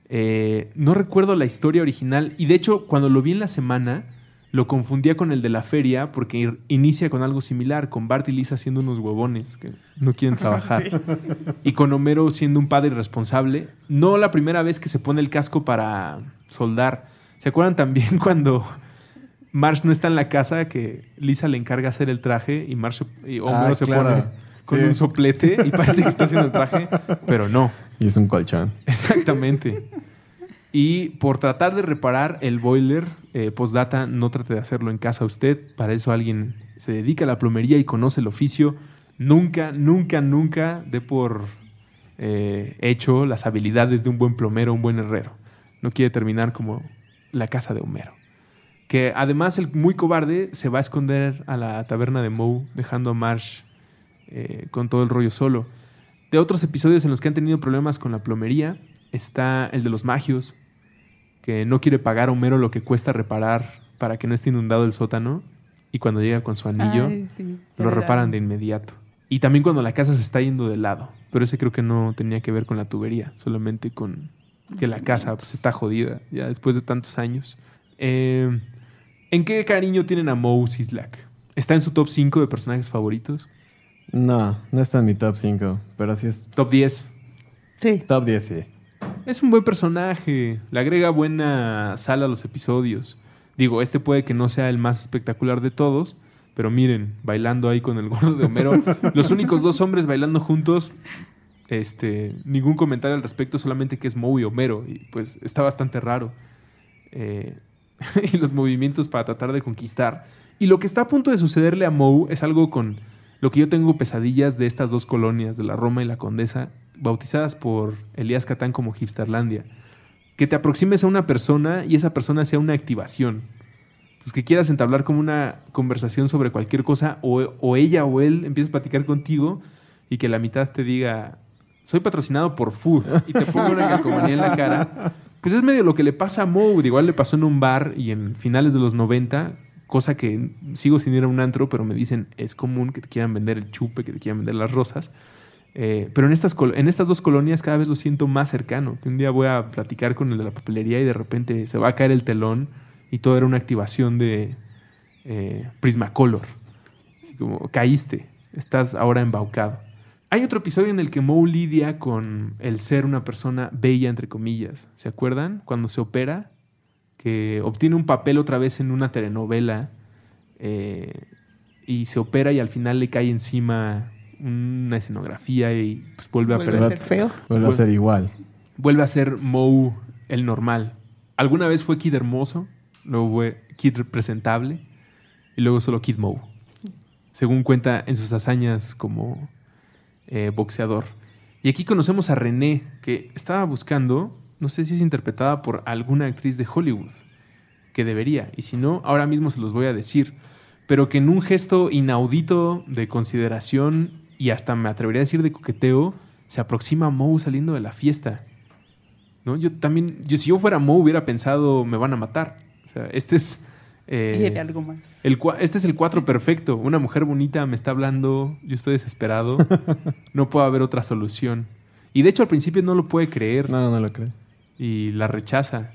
Eh, no recuerdo la historia original y de hecho cuando lo vi en la semana lo confundía con el de la feria porque inicia con algo similar, con Bart y Lisa siendo unos huevones que no quieren trabajar. Y con Homero siendo un padre irresponsable. No la primera vez que se pone el casco para soldar. ¿Se acuerdan también cuando Marsh no está en la casa que Lisa le encarga hacer el traje y, Marge, Homero ah, se pone con un soplete y parece que está haciendo el traje, pero no. Y es un colchón. Exactamente. Y por tratar de reparar el boiler, eh, postdata, no trate de hacerlo en casa usted. Para eso alguien se dedica a la plomería y conoce el oficio. Nunca, nunca, nunca dé por eh, hecho las habilidades de un buen plomero, un buen herrero. No quiere terminar como la casa de Homero. Que además el muy cobarde se va a esconder a la taberna de Moe, dejando a Marsh eh, con todo el rollo solo. De otros episodios en los que han tenido problemas con la plomería está el de los magios, que no quiere pagar a Homero lo que cuesta reparar para que no esté inundado el sótano. Y cuando llega con su anillo, lo reparan de inmediato. Y también cuando la casa se está yendo de lado. Pero ese creo que no tenía que ver con la tubería, solamente con que la casa pues, está jodida ya después de tantos años. Em, ¿En qué cariño tienen a Moe Slack? ¿Está en su top 5 de personajes favoritos? No, no está en mi top 5, pero sí es... ¿Top 10? Sí. Top 10, sí. Es un buen personaje. Le agrega buena sala a los episodios. Digo, este puede que no sea el más espectacular de todos, pero miren, bailando ahí con el gordo de Homero, los únicos dos hombres bailando juntos, este, ningún comentario al respecto, solamente que es Moe y Homero, y pues está bastante raro. Eh, y los movimientos para tratar de conquistar. Y lo que está a punto de sucederle a Moe es algo con lo que yo tengo pesadillas de estas dos colonias, de la Roma y la Condesa, bautizadas por Elías Catán como Hipsterlandia. Que te aproximes a una persona y esa persona sea una activación. Entonces, que quieras entablar como una conversación sobre cualquier cosa o, ella o él empiece a platicar contigo y que la mitad te diga, soy patrocinado por Food y te pongo una calcomanía en la cara. Pues es medio lo que le pasa a Mood. Igual le pasó en un bar y en finales de los 90, cosa que sigo sin ir a un antro, pero me dicen, es común que te quieran vender el chupe, que te quieran vender las rosas. Eh, pero en estas, en estas dos colonias cada vez lo siento más cercano. Que un día voy a platicar con el de la papelería y de repente se va a caer el telón y todo era una activación de eh, Prismacolor. Así como, caíste, estás ahora embaucado. Hay otro episodio en el que Moe lidia con el ser una persona bella, entre comillas. ¿Se acuerdan? Cuando se opera, que obtiene un papel otra vez en una telenovela eh, y se opera y al final le cae encima una escenografía y pues, vuelve, a perder. A ser feo. Vuelve, a ser igual. Vuelve a ser Mou el normal. Alguna vez fue Kid hermoso, luego fue Kid presentable y luego solo Kid Mou Según cuenta en sus hazañas como eh, boxeador. Y aquí conocemos a René, que estaba buscando, no sé si es interpretada por alguna actriz de Hollywood, que debería, y si no, ahora mismo se los voy a decir, pero que en un gesto inaudito de consideración y hasta me atrevería a decir de coqueteo, se aproxima a saliendo de la fiesta. ¿No? Yo también, yo, si yo fuera Moe hubiera pensado, me van a matar. este es... Eh, algo más. El, este es el cuatro perfecto. Una mujer bonita me está hablando, yo estoy desesperado, no puede haber otra solución. Y de hecho al principio no lo puede creer. No, no lo cree. Y la rechaza.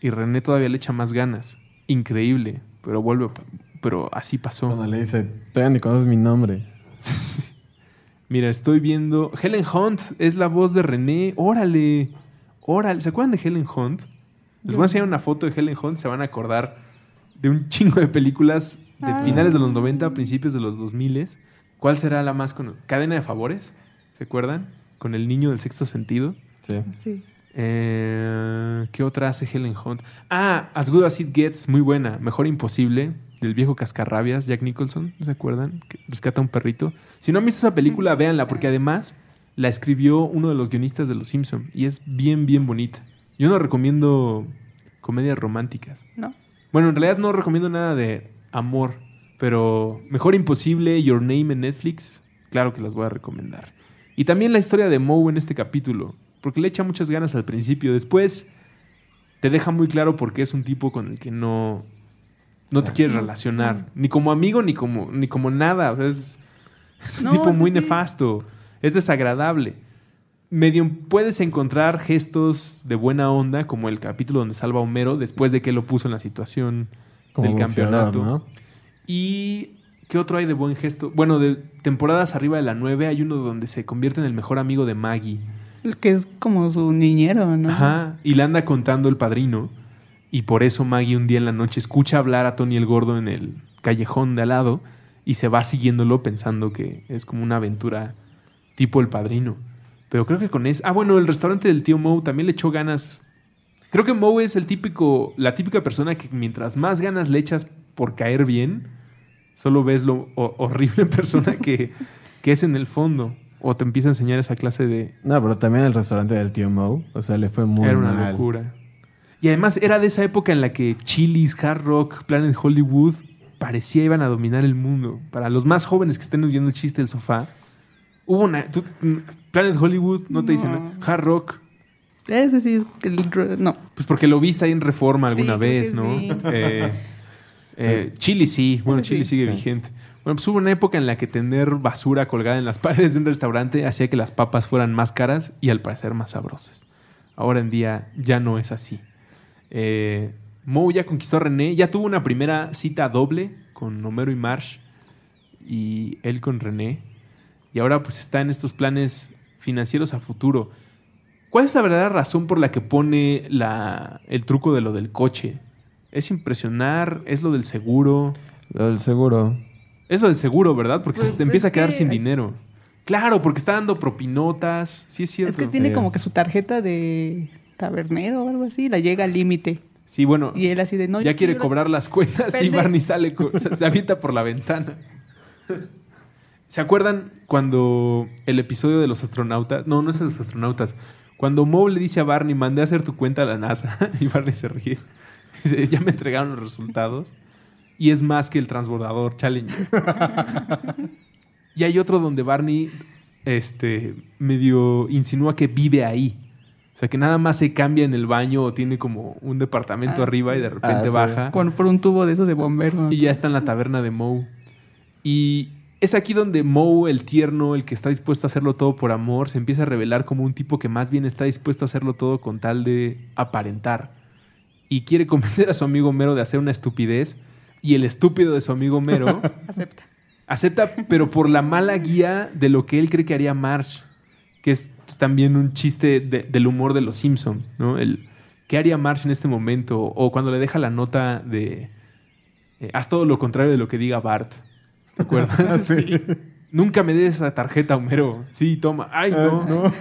Y René todavía le echa más ganas. Increíble, pero vuelve, pero así pasó. Cuando le dice, todavía ni conoces mi nombre. Mira, estoy viendo. Helen Hunt es la voz de René. Órale. Órale. ¿Se acuerdan de Helen Hunt? Les voy a enseñar una foto de Helen Hunt. Se van a acordar de un chingo de películas de ah. finales de los 90, principios de los 2000. ¿Cuál será la más con Cadena de favores. ¿Se acuerdan? Con el niño del sexto sentido. Sí. Eh, ¿Qué otra hace Helen Hunt? Ah, As Good As It Gets, muy buena. Mejor Imposible del viejo cascarrabias, Jack Nicholson, ¿se acuerdan? Que rescata un perrito. Si no han visto esa película, véanla, porque además la escribió uno de los guionistas de Los Simpson y es bien, bien bonita. Yo no recomiendo comedias románticas. No. Bueno, en realidad no recomiendo nada de amor, pero Mejor Imposible, Your Name en Netflix, claro que las voy a recomendar. Y también la historia de Moe en este capítulo, porque le echa muchas ganas al principio. Después te deja muy claro por qué es un tipo con el que no no te ah. quieres relacionar. Ni como amigo, ni como, ni como nada. es, un tipo muy nefasto. Es desagradable. Medio puedes encontrar gestos de buena onda, como el capítulo donde salva a Homero después de que lo puso en la situación del campeonato. Y ¿Qué otro hay de buen gesto? Bueno, de temporadas arriba de la 9 hay uno donde se convierte en el mejor amigo de Maggie. El que es como su niñero, ¿no? Ajá, y le anda contando el padrino. Y por eso Maggie un día en la noche escucha hablar a Tony el Gordo en el callejón de al lado y se va siguiéndolo pensando que es como una aventura tipo el padrino. Pero creo que con eso. Ah, bueno, el restaurante del tío Moe también le echó ganas. Creo que Moe es el típico, la típica persona que mientras más ganas le echas por caer bien, solo ves lo horrible persona que, es en el fondo. O te empieza a enseñar esa clase de. No, pero también el restaurante del tío Moe. O sea, le fue muy Era una locura. Y además era de esa época en la que Chili's, Hard Rock, Planet Hollywood parecía iban a dominar el mundo. Para los más jóvenes que estén oyendo el chiste del sofá, hubo una... Planet Hollywood no te dicen Hard Rock. Ese sí es el... No. Pues porque lo viste ahí en Reforma alguna vez, ¿no? Eh, eh, eh, chili's sí. Bueno, Chili sigue vigente. Bueno, pues hubo una época en la que tener basura colgada en las paredes de un restaurante hacía que las papas fueran más caras y al parecer más sabrosas. Ahora en día ya no es así. Eh, Moe ya conquistó a René, ya tuvo una primera cita doble con Homero y Marsh y él con René. Y ahora pues está en estos planes financieros a futuro. ¿Cuál es la verdadera razón por la que pone el truco de lo del coche? ¿Es impresionar? ¿Es lo del seguro? Lo del seguro. Es lo del seguro, ¿verdad? Porque pues se te empieza a quedar sin dinero. Claro, porque está dando propinotas. Sí, es cierto. Es que tiene como que su tarjeta de tabernero o algo así, la llega al límite. Sí, bueno. Y él así de no. Ya quiere cobrar las cuentas y Barney sale, se, avienta por la ventana. ¿Se acuerdan cuando el episodio de los astronautas? No, no es de los astronautas. Cuando Moe le dice a Barney, mandé a hacer tu cuenta a la NASA. Y Barney se ríe. Dice, ya me entregaron los resultados. Y es más que el transbordador Challenger. y hay otro donde Barney este, medio insinúa que vive ahí. O sea, que nada más se cambia en el baño o tiene como un departamento ah, arriba y de repente ah, baja. por un tubo de esos de bombero. Y ya está en la taberna de Moe. Y es aquí donde Moe, el tierno, el que está dispuesto a hacerlo todo por amor, se empieza a revelar como un tipo que más bien está dispuesto a hacerlo todo con tal de aparentar. Y quiere convencer a su amigo Mero de hacer una estupidez. Y el estúpido de su amigo Mero... acepta. Acepta, pero por la mala guía de lo que él cree que haría Marsh que es también un chiste del humor de los Simpsons, ¿no? El, ¿Qué haría Marsh en este momento? O cuando le deja la nota de... Eh, haz todo lo contrario de lo que diga Bart. ¿Te acuerdas? sí. Nunca me des esa tarjeta, Homero. Sí, toma. Ay, ah, no.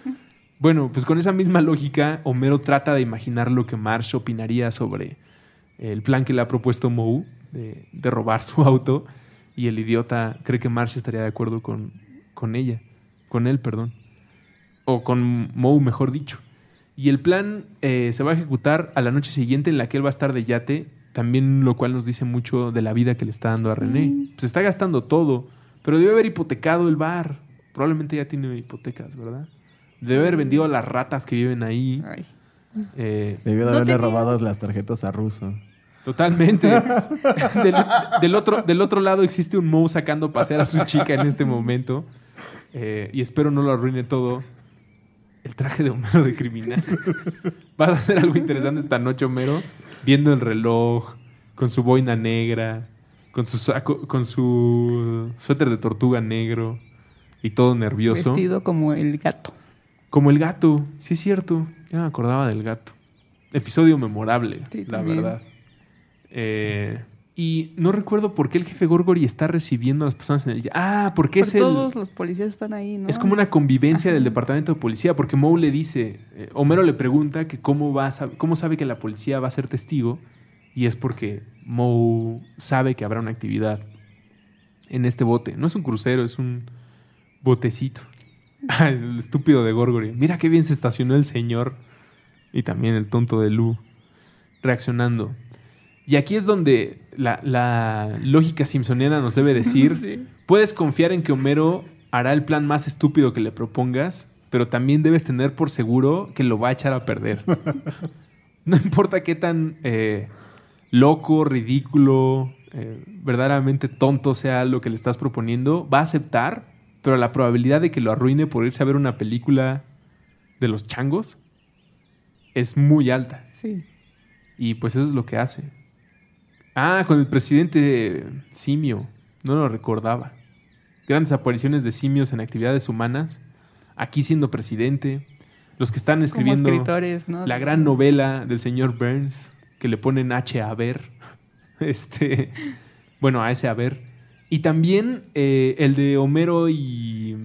bueno, pues con esa misma lógica, Homero trata de imaginar lo que Marsh opinaría sobre el plan que le ha propuesto Moe de, robar su auto y el idiota cree que Marsh estaría de acuerdo con, con ella, con él, perdón o con Moe, mejor dicho. Y el plan eh, se va a ejecutar a la noche siguiente en la que él va a estar de yate, también lo cual nos dice mucho de la vida que le está dando a René. Se pues está gastando todo, pero debe haber hipotecado el bar. Probablemente ya tiene hipotecas, ¿verdad? Debe haber vendido a las ratas que viven ahí. Eh, debe de haberle robado las tarjetas a Russo. Totalmente. del, otro, del otro lado existe un Moe sacando pasear a su chica en este momento. Eh, y espero no lo arruine todo. El traje de Homero de criminal. Va a hacer algo interesante esta noche, Homero, viendo el reloj, con su boina negra, con su saco, con su suéter de tortuga negro y todo nervioso. Vestido como el gato. Como el gato, sí es cierto. Ya me acordaba del gato. Episodio memorable, la verdad. Eh, y no recuerdo por qué el jefe Gorgory está recibiendo a las personas en el... Ah, porque todos los policías están ahí, ¿no? Es como una convivencia del departamento de policía, porque Moe le dice... Eh, Homero le pregunta que cómo, cómo sabe que la policía va a ser testigo. Y es porque Moe sabe que habrá una actividad en este bote. No es un crucero, es un botecito. el estúpido de Gorgori. Mira qué bien se estacionó el señor. Y también el tonto de Lu. Reaccionando. Y aquí es donde la, lógica simpsoniana nos debe decir, puedes confiar en que Homero hará el plan más estúpido que le propongas, pero también debes tener por seguro que lo va a echar a perder. no importa qué tan eh, loco, ridículo, eh, verdaderamente tonto sea lo que le estás proponiendo, va a aceptar, pero la probabilidad de que lo arruine por irse a ver una película de los changos es muy alta. Sí. Y pues eso es lo que hace. Ah, con el presidente Simio. No lo recordaba. Grandes apariciones de simios en actividades humanas. Aquí siendo presidente. Los que están escribiendo la gran novela del señor Burns, que le ponen H a ver. Este, bueno, a ese a ver. Y también eh, el de Homero y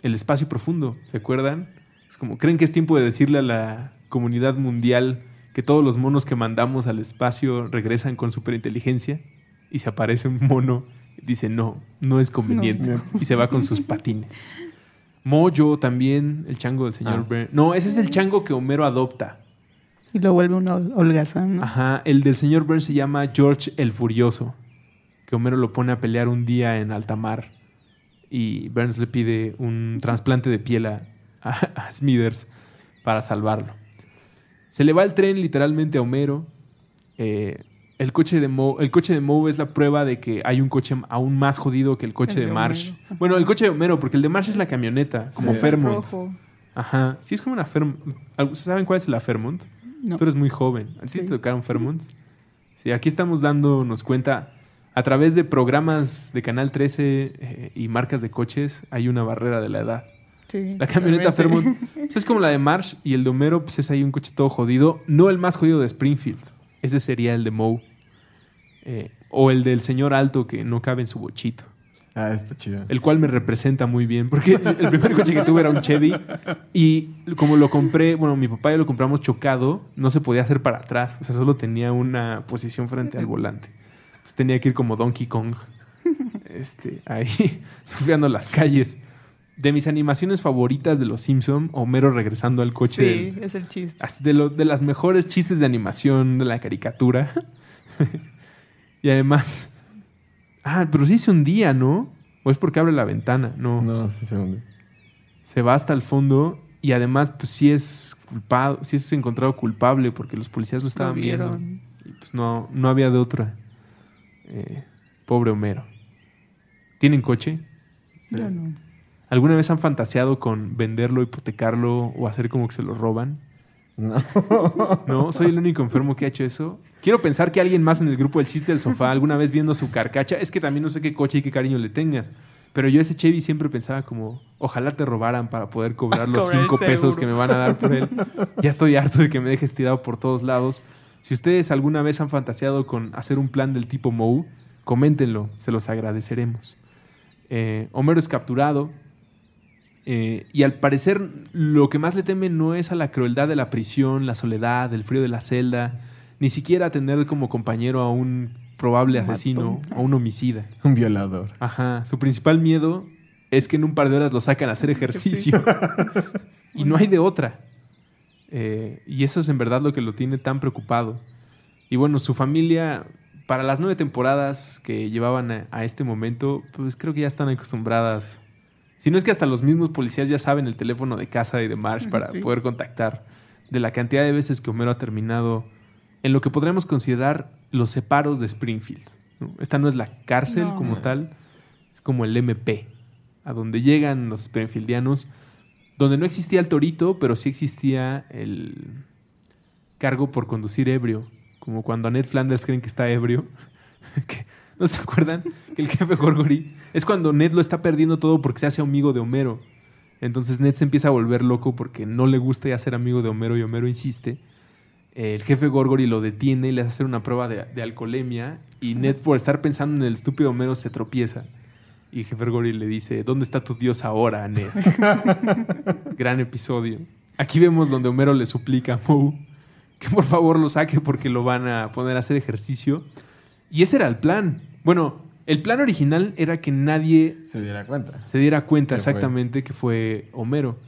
el espacio profundo, ¿se acuerdan? Es como, ¿creen que es tiempo de decirle a la comunidad mundial que todos los monos que mandamos al espacio regresan con superinteligencia y se aparece un mono y dice, no, no es conveniente. Y se va con sus patines. Moyo también, el chango del señor ah. Burns. No, ese es el chango que Homero adopta. Y lo vuelve un holgazán. Ajá, el del señor Burns se llama George el Furioso, que Homero lo pone a pelear un día en alta mar. Y Burns le pide un trasplante de piel a Smithers para salvarlo. Se le va el tren literalmente a Homero. Eh, el coche de Moe, el coche de es la prueba de que hay un coche aún más jodido que el coche de, Marsh. Bueno, el coche de Homero, porque el de Marsh es la camioneta, como sí, Fairmont. Ajá. Sí, es como una Fairmont. ¿Saben cuál es la Fairmont? Tú eres muy joven. ¿A ti te tocaron Sí, aquí estamos dándonos cuenta a través de programas de Canal 13 eh, y marcas de coches, hay una barrera de la edad la camioneta Fairmont. es como la de Marsh y el de Homero, pues es ahí un coche todo jodido. No el más jodido de Springfield. Ese sería el de Moe. Eh, o el del señor alto que no cabe en su bochito. Ah, está chido. El cual me representa muy bien, porque el primer coche que tuve era un Chevy y como lo compré, bueno, mi papá y lo compramos chocado, no se podía hacer para atrás, o sea, solo tenía una posición frente al volante. tenía que ir como Donkey Kong, este, ahí, sufriendo las calles de mis animaciones favoritas de Los Simpson, Homero regresando al coche. Sí, es el chiste. De, las mejores chistes de animación de la caricatura. y además... Ah, pero sí se hundía, ¿no? ¿O es porque abre la ventana? No. No, sí se hunde. Se va hasta el fondo y además, pues sí es culpado, sí es encontrado culpable porque los policías lo estaban viendo. Y pues no, no había de otra. Eh, pobre Homero. ¿Tienen coche? no. ¿Alguna vez han fantaseado con venderlo, hipotecarlo o hacer como que se lo roban? No. no, soy el único enfermo que ha hecho eso. Quiero pensar que alguien más en el grupo del chiste del sofá, alguna vez viendo su carcacha, es que también no sé qué coche y qué cariño le tengas. Pero yo ese Chevy siempre pensaba como, ojalá te robaran para poder cobrar los cinco pesos que me van a dar por él. ya estoy harto de que me dejes tirado por todos lados. Si ustedes alguna vez han fantaseado con hacer un plan del tipo Mou, coméntenlo, se los agradeceremos. Eh, Homero es capturado, eh, y al parecer lo que más le teme no es a la crueldad de la prisión, la soledad, el frío de la celda, ni siquiera tener como compañero a un probable asesino a un homicida. Un violador. Ajá, su principal miedo es que en un par de horas lo sacan a hacer ejercicio. y no hay de otra. Eh, y eso es en verdad lo que lo tiene tan preocupado. Y bueno, su familia, para las nueve temporadas que llevaban a este momento, pues creo que ya están acostumbradas si no es que hasta los mismos policías ya saben el teléfono de casa y de Marsh para poder contactar. De la cantidad de veces que Homero ha terminado en lo que podríamos considerar los separos de Springfield. Esta no es la cárcel como tal, es como el MP, a donde llegan los Springfieldianos, donde no existía el torito, pero sí existía el cargo por conducir ebrio. Como cuando a Ned Flanders creen que está ebrio, ¿No se acuerdan? Que el jefe Gorgori... es cuando Ned lo está perdiendo todo porque se hace amigo de Homero. Entonces Ned se empieza a volver loco porque no le gusta ya ser amigo de Homero y Homero insiste. El jefe Gorgori lo detiene, y le hace hacer una prueba de, de alcoholemia y Ned por estar pensando en el estúpido Homero se tropieza. Y jefe Gorgori le dice, ¿dónde está tu dios ahora, Ned? Gran episodio. Aquí vemos donde Homero le suplica a Moe que por favor lo saque porque lo van a poner a hacer ejercicio y ese era el plan. Bueno, el plan original era que nadie se diera cuenta. Se diera cuenta exactamente que fue Homero.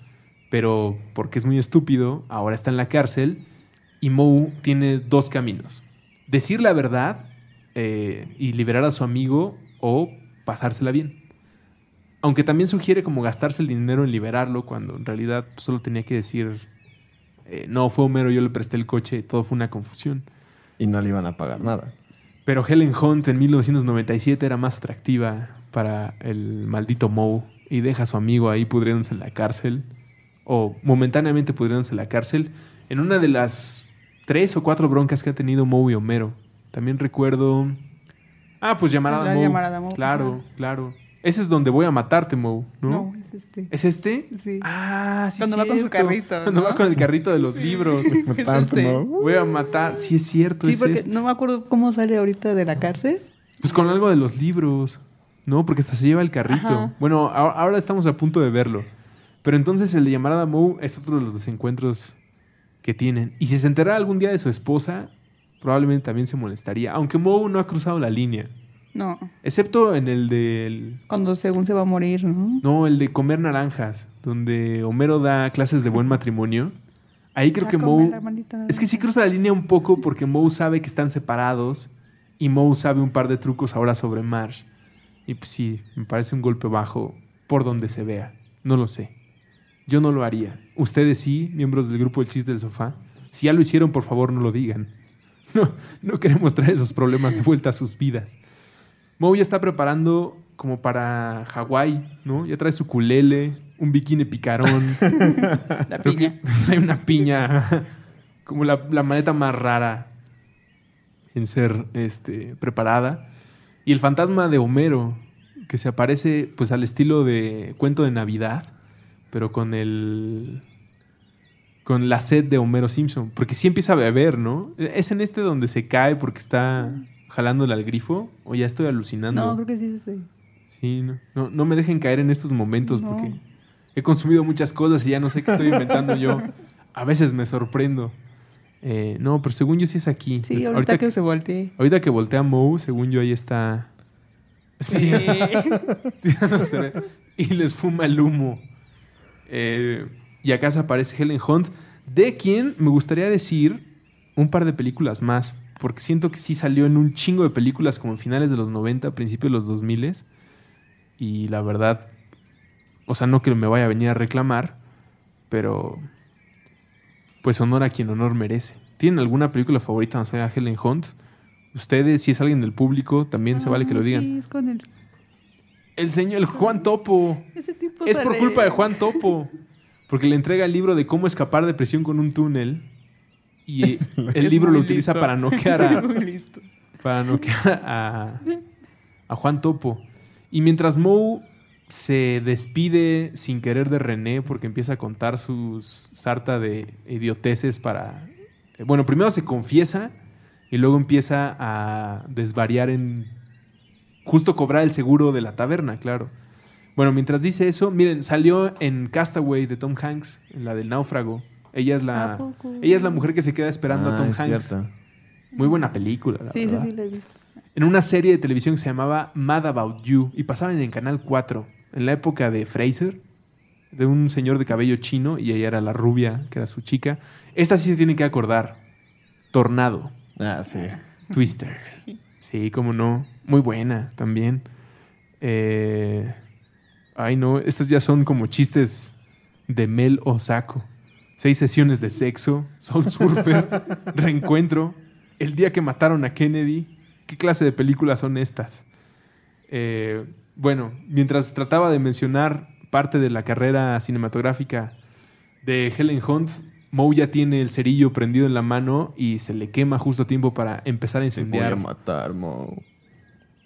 Pero porque es muy estúpido, ahora está en la cárcel y Moe tiene dos caminos. Decir la verdad eh, y liberar a su amigo o pasársela bien. Aunque también sugiere como gastarse el dinero en liberarlo cuando en realidad solo tenía que decir, eh, no, fue Homero, yo le presté el coche, todo fue una confusión. Y no le iban a pagar nada. Pero Helen Hunt en 1997 era más atractiva para el maldito Moe y deja a su amigo ahí pudriéndose en la cárcel, o momentáneamente pudriéndose en la cárcel, en una de las tres o cuatro broncas que ha tenido Moe y Homero. También recuerdo... Ah, pues llamar a Moe. Claro, claro. Ese es donde voy a matarte, Mo, ¿no? No, es este. ¿Es este? Sí. Ah, sí. Cuando va con su carrito. Cuando va con el carrito de los libros. Este. Voy a matar. Sí, es cierto. Sí, porque este. no me acuerdo cómo sale ahorita de la cárcel. Pues con algo de los libros. No, porque hasta se lleva el carrito. Bueno, ahora estamos a punto de verlo. Pero entonces el de a Moe es otro de los desencuentros que tienen. Y si se enterara algún día de su esposa, probablemente también se molestaría. Aunque Moe no ha cruzado la línea. No. Excepto en el del... Cuando según se va a morir, ¿no? No, el de comer naranjas, donde Homero da clases de buen matrimonio. Ahí creo ah, que Moe... Es que sí cruza la línea un poco porque Moe sabe que están separados y Moe sabe un par de trucos ahora sobre Marsh. Y pues sí, me parece un golpe bajo por donde se vea. No lo sé. Yo no lo haría. Ustedes sí, miembros del grupo El Chiste del Sofá. Si ya lo hicieron, por favor, no lo digan. No, no queremos traer esos problemas de vuelta a sus vidas. Moe ya está preparando como para Hawái, ¿no? Ya trae su culele, un bikini picarón. la piña. Trae una piña. como la, maleta más rara en ser este, preparada. Y el fantasma de Homero, que se aparece pues al estilo de cuento de Navidad, pero con el con la sed de Homero Simpson, porque sí empieza a beber, ¿no? Es en este donde se cae porque está mm jalándole al grifo o ya estoy alucinando. No, creo que sí sí. no, me dejen caer en estos momentos porque he consumido muchas cosas y ya no sé qué estoy inventando yo. A veces me sorprendo. Eh, no, pero según yo sí es aquí. ahorita, que, se voltee. Ahorita que voltea Moe, según yo ahí está. y les fuma el humo. Eh, y acá aparece Helen Hunt, de quien me gustaría decir un par de películas más porque siento que sí salió en un chingo de películas como finales de los 90, principios de los 2000 y la verdad, o sea, no que me vaya a venir a reclamar, pero pues honor a quien honor merece. ¿Tienen alguna película favorita, no sé, Helen Hunt? Ustedes, si es alguien del público, también se vale que lo ah, digan. Sí, es con el... El señor, el Juan Topo. Ese tipo es por culpa de Juan Topo. Porque le entrega el libro de cómo escapar de presión con un túnel. Y el libro lo utiliza para noquear a. para a, a Juan Topo. Y mientras Moe se despide sin querer de René porque empieza a contar sus sarta de idioteces para... Bueno, primero se confiesa y luego empieza a desvariar en... Justo cobrar el seguro de la taberna, claro. Bueno, mientras dice eso, miren, salió en Castaway de Tom Hanks, en la del náufrago. Ella es la, ella es la mujer que se queda esperando a ah, Tom Hanks. Muy buena película, Sí, sí, la he visto. En una serie de televisión que se llamaba Mad About You y pasaban en Canal 4, en la época de Fraser, de un señor de cabello chino y ella era la rubia, que era su chica. Esta sí se tiene que acordar. Tornado. Ah, sí. Twister. Sí, cómo no. Muy buena también. Eh, ay, no, estas ya son como chistes de Mel Osako seis sesiones de sexo, Sound Surfer, Reencuentro, El día que mataron a Kennedy. ¿Qué clase de películas son estas? Eh, bueno, mientras trataba de mencionar parte de la carrera cinematográfica de Helen Hunt, Moe ya tiene el cerillo prendido en la mano y se le quema justo a tiempo para empezar a incendiar. Te voy a matar, Moe.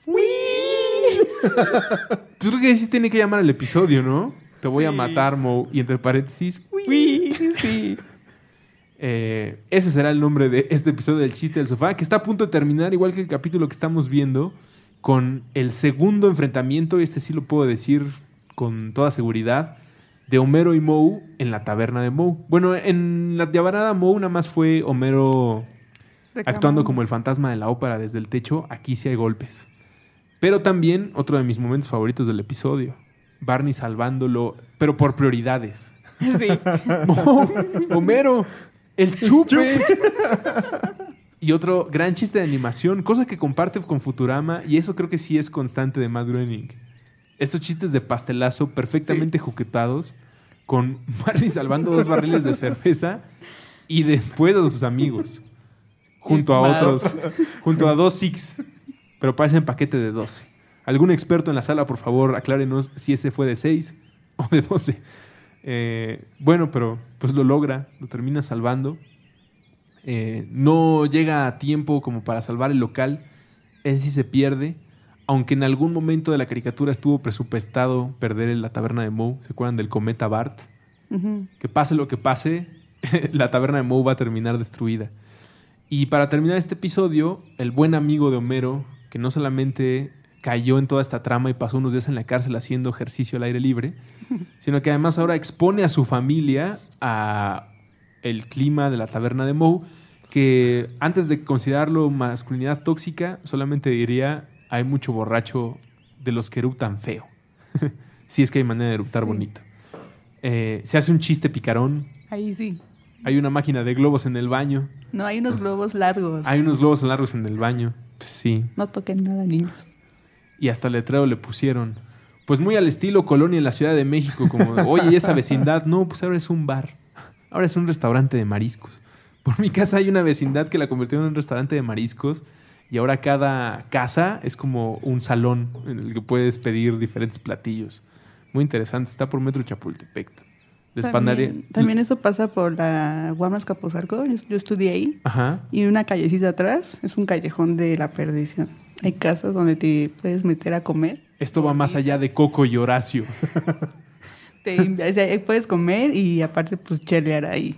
Yo creo que sí tiene que llamar el episodio, ¿no? Te voy a matar, Moe. Y entre paréntesis, Sí. Eh, ese será el nombre de este episodio del chiste del sofá, que está a punto de terminar, igual que el capítulo que estamos viendo, con el segundo enfrentamiento, este sí lo puedo decir con toda seguridad, de Homero y Moe en la taberna de Moe. Bueno, en la taberna Moe nada más fue Homero actuando como el fantasma de la ópera desde el techo, aquí sí hay golpes. Pero también otro de mis momentos favoritos del episodio, Barney salvándolo, pero por prioridades. Sí. Homero, el chupe. y otro gran chiste de animación, cosa que comparte con Futurama, y eso creo que sí es constante de Matt Groening. Estos chistes de pastelazo perfectamente juquetados, con Barney salvando dos barriles de cerveza y después a sus amigos, junto a otros, junto a dos Six, pero en paquete de 12. ¿Algún experto en la sala, por favor, aclárenos si ese fue de 6 o de 12? Eh, bueno, pero pues lo logra, lo termina salvando. Eh, no llega a tiempo como para salvar el local, él sí se pierde, aunque en algún momento de la caricatura estuvo presupuestado perder en la taberna de Moe, ¿se acuerdan del cometa Bart? Que pase lo que pase, la taberna de Moe va a terminar destruida. Y para terminar este episodio, el buen amigo de Homero, que no solamente cayó en toda esta trama y pasó unos días en la cárcel haciendo ejercicio al aire libre, sino que además ahora expone a su familia a el clima de la taberna de Moe, que antes de considerarlo masculinidad tóxica, solamente diría hay mucho borracho de los que eruptan feo. si es que hay manera de eruptar bonito. Eh, se hace un chiste picarón. Ahí sí. Hay una máquina de globos en el baño. No, hay unos globos largos. Hay unos globos largos en el baño. Sí. No toquen nada, niños y hasta el letrero le pusieron. Pues muy al estilo colonia en la Ciudad de México, como, oye, esa vecindad, no, pues ahora es un bar, ahora es un restaurante de mariscos. Por mi casa hay una vecindad que la convirtió en un restaurante de mariscos y ahora cada casa es como un salón en el que puedes pedir diferentes platillos. Muy interesante, está por Metro Chapultepec. Les también, también, eso pasa por la Guamas yo, estudié ahí. Y una callecita atrás es un callejón de la perdición. Hay casas donde te puedes meter a comer. Esto va más allá de Coco y Horacio. te, eh, puedes comer y aparte pues chelear ahí.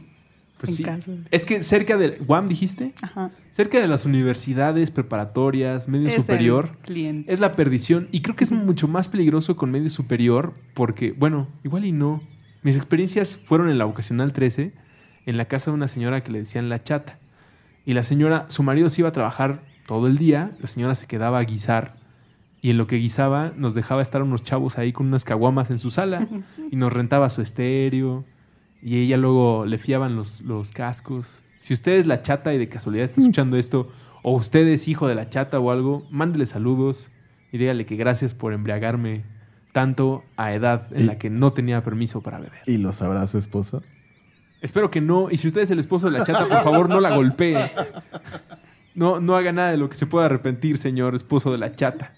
Pues sí. Es que cerca de Guam dijiste, Ajá. cerca de las universidades, preparatorias, medio superior, es la perdición y creo que es mucho más peligroso con medio superior porque bueno, igual y no. Mis experiencias fueron en la vocacional 13, en la casa de una señora que le decían la chata. Y la señora, su marido se iba a trabajar todo el día, la señora se quedaba a guisar y en lo que guisaba nos dejaba estar unos chavos ahí con unas caguamas en su sala y nos rentaba su estéreo y ella luego le fiaban los, cascos. Si usted es la chata y de casualidad está escuchando esto, o usted es hijo de la chata o algo, mándele saludos y dígale que gracias por embriagarme tanto a edad en la que no tenía permiso para beber. ¿Y lo sabrá su esposa? Espero que no. Y si usted es el esposo de la chata, por favor, no la golpee. No, no haga nada de lo que se pueda arrepentir, señor esposo de la chata.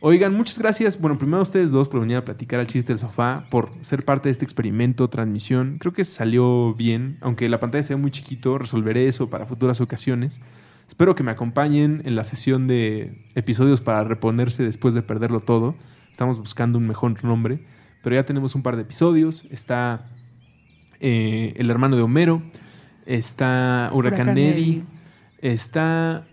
Oigan, muchas gracias. Bueno, primero a ustedes dos por venir a platicar al chiste del sofá, por ser parte de este experimento, transmisión. Creo que salió bien, aunque la pantalla sea muy chiquito, resolveré eso para futuras ocasiones. Espero que me acompañen en la sesión de episodios para reponerse después de perderlo todo. Estamos buscando un mejor nombre, pero ya tenemos un par de episodios. Está eh, el hermano de Homero, está Huracán, Está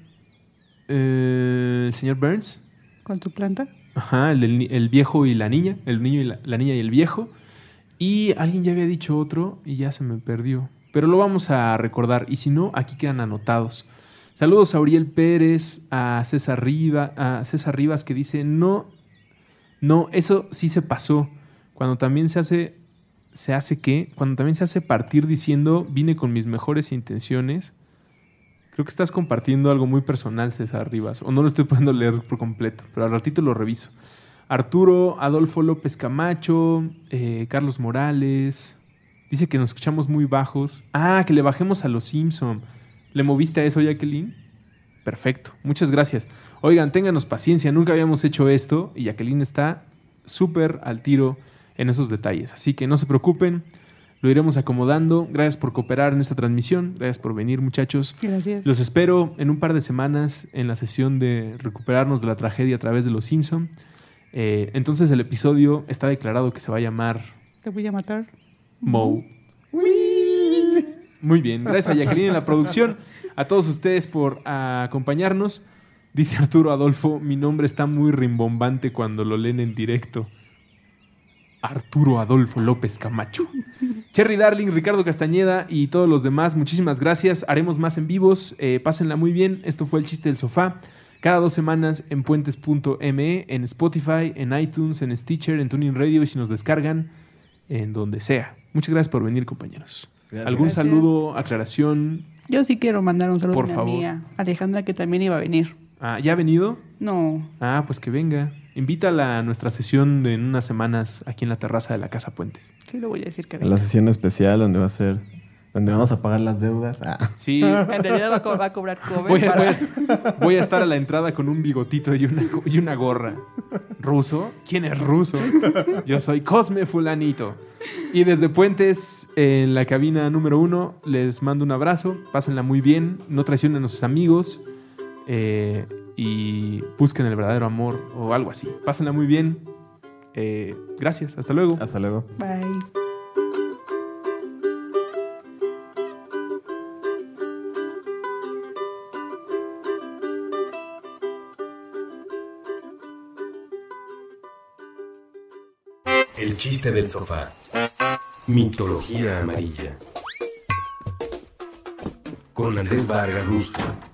eh, el señor Burns. ¿Con tu planta? Ajá, el, viejo y la niña, el niño y la, niña y el viejo. Y alguien ya había dicho otro y ya se me perdió. Pero lo vamos a recordar y si no, aquí quedan anotados. Saludos a Uriel Pérez, a César, a César Rivas que dice, no, no, eso sí se pasó. Cuando también se hace, se hace qué? Cuando también se hace partir diciendo, vine con mis mejores intenciones Creo que estás compartiendo algo muy personal, César Rivas, o no lo estoy pudiendo leer por completo, pero al ratito lo reviso. Arturo, Adolfo López Camacho, eh, Carlos Morales. Dice que nos escuchamos muy bajos. Ah, que le bajemos a los Simpson. ¿Le moviste a eso, Jacqueline? Perfecto, muchas gracias. Oigan, ténganos paciencia, nunca habíamos hecho esto y Jacqueline está súper al tiro en esos detalles. Así que no se preocupen, lo iremos acomodando. Gracias por cooperar en esta transmisión. Gracias por venir, muchachos. Gracias. Los espero en un par de semanas en la sesión de recuperarnos de la tragedia a través de los Simpson. Eh, entonces el episodio está declarado que se va a llamar. Te voy a matar. Mo. Muy bien. Gracias a Jacqueline en la producción. A todos ustedes por acompañarnos. Dice Arturo Adolfo, mi nombre está muy rimbombante cuando lo leen en directo. Arturo Adolfo López Camacho. Cherry Darling, Ricardo Castañeda y todos los demás, muchísimas gracias. Haremos más en vivos. Eh, pásenla muy bien. Esto fue el chiste del sofá. Cada dos semanas en puentes.me, en Spotify, en iTunes, en Stitcher, en Tuning Radio y si nos descargan, en donde sea. Muchas gracias por venir, compañeros. ¿Algún saludo, aclaración? Yo sí quiero mandar un saludo por a Alejandra, que también iba a venir. Ah, ¿Ya ha venido? No. Ah, pues que venga. Invítala a nuestra sesión de en unas semanas aquí en la terraza de la Casa Puentes. Sí, lo voy a decir que La sesión especial donde va a ser donde vamos a pagar las deudas. Ah. Sí. En realidad va a cobrar Voy, a, estar a la entrada con un bigotito y una, y una gorra. ¿Ruso? ¿Quién es ruso? Yo soy Cosme Fulanito. Y desde Puentes, en la cabina número uno, les mando un abrazo. Pásenla muy bien. No traicionen a sus amigos. Eh, y busquen el verdadero amor o algo así. Pásenla muy bien. Eh, gracias. Hasta luego. Hasta luego. Bye. El chiste del sofá. Mitología amarilla. Con Andrés Vargas Rusca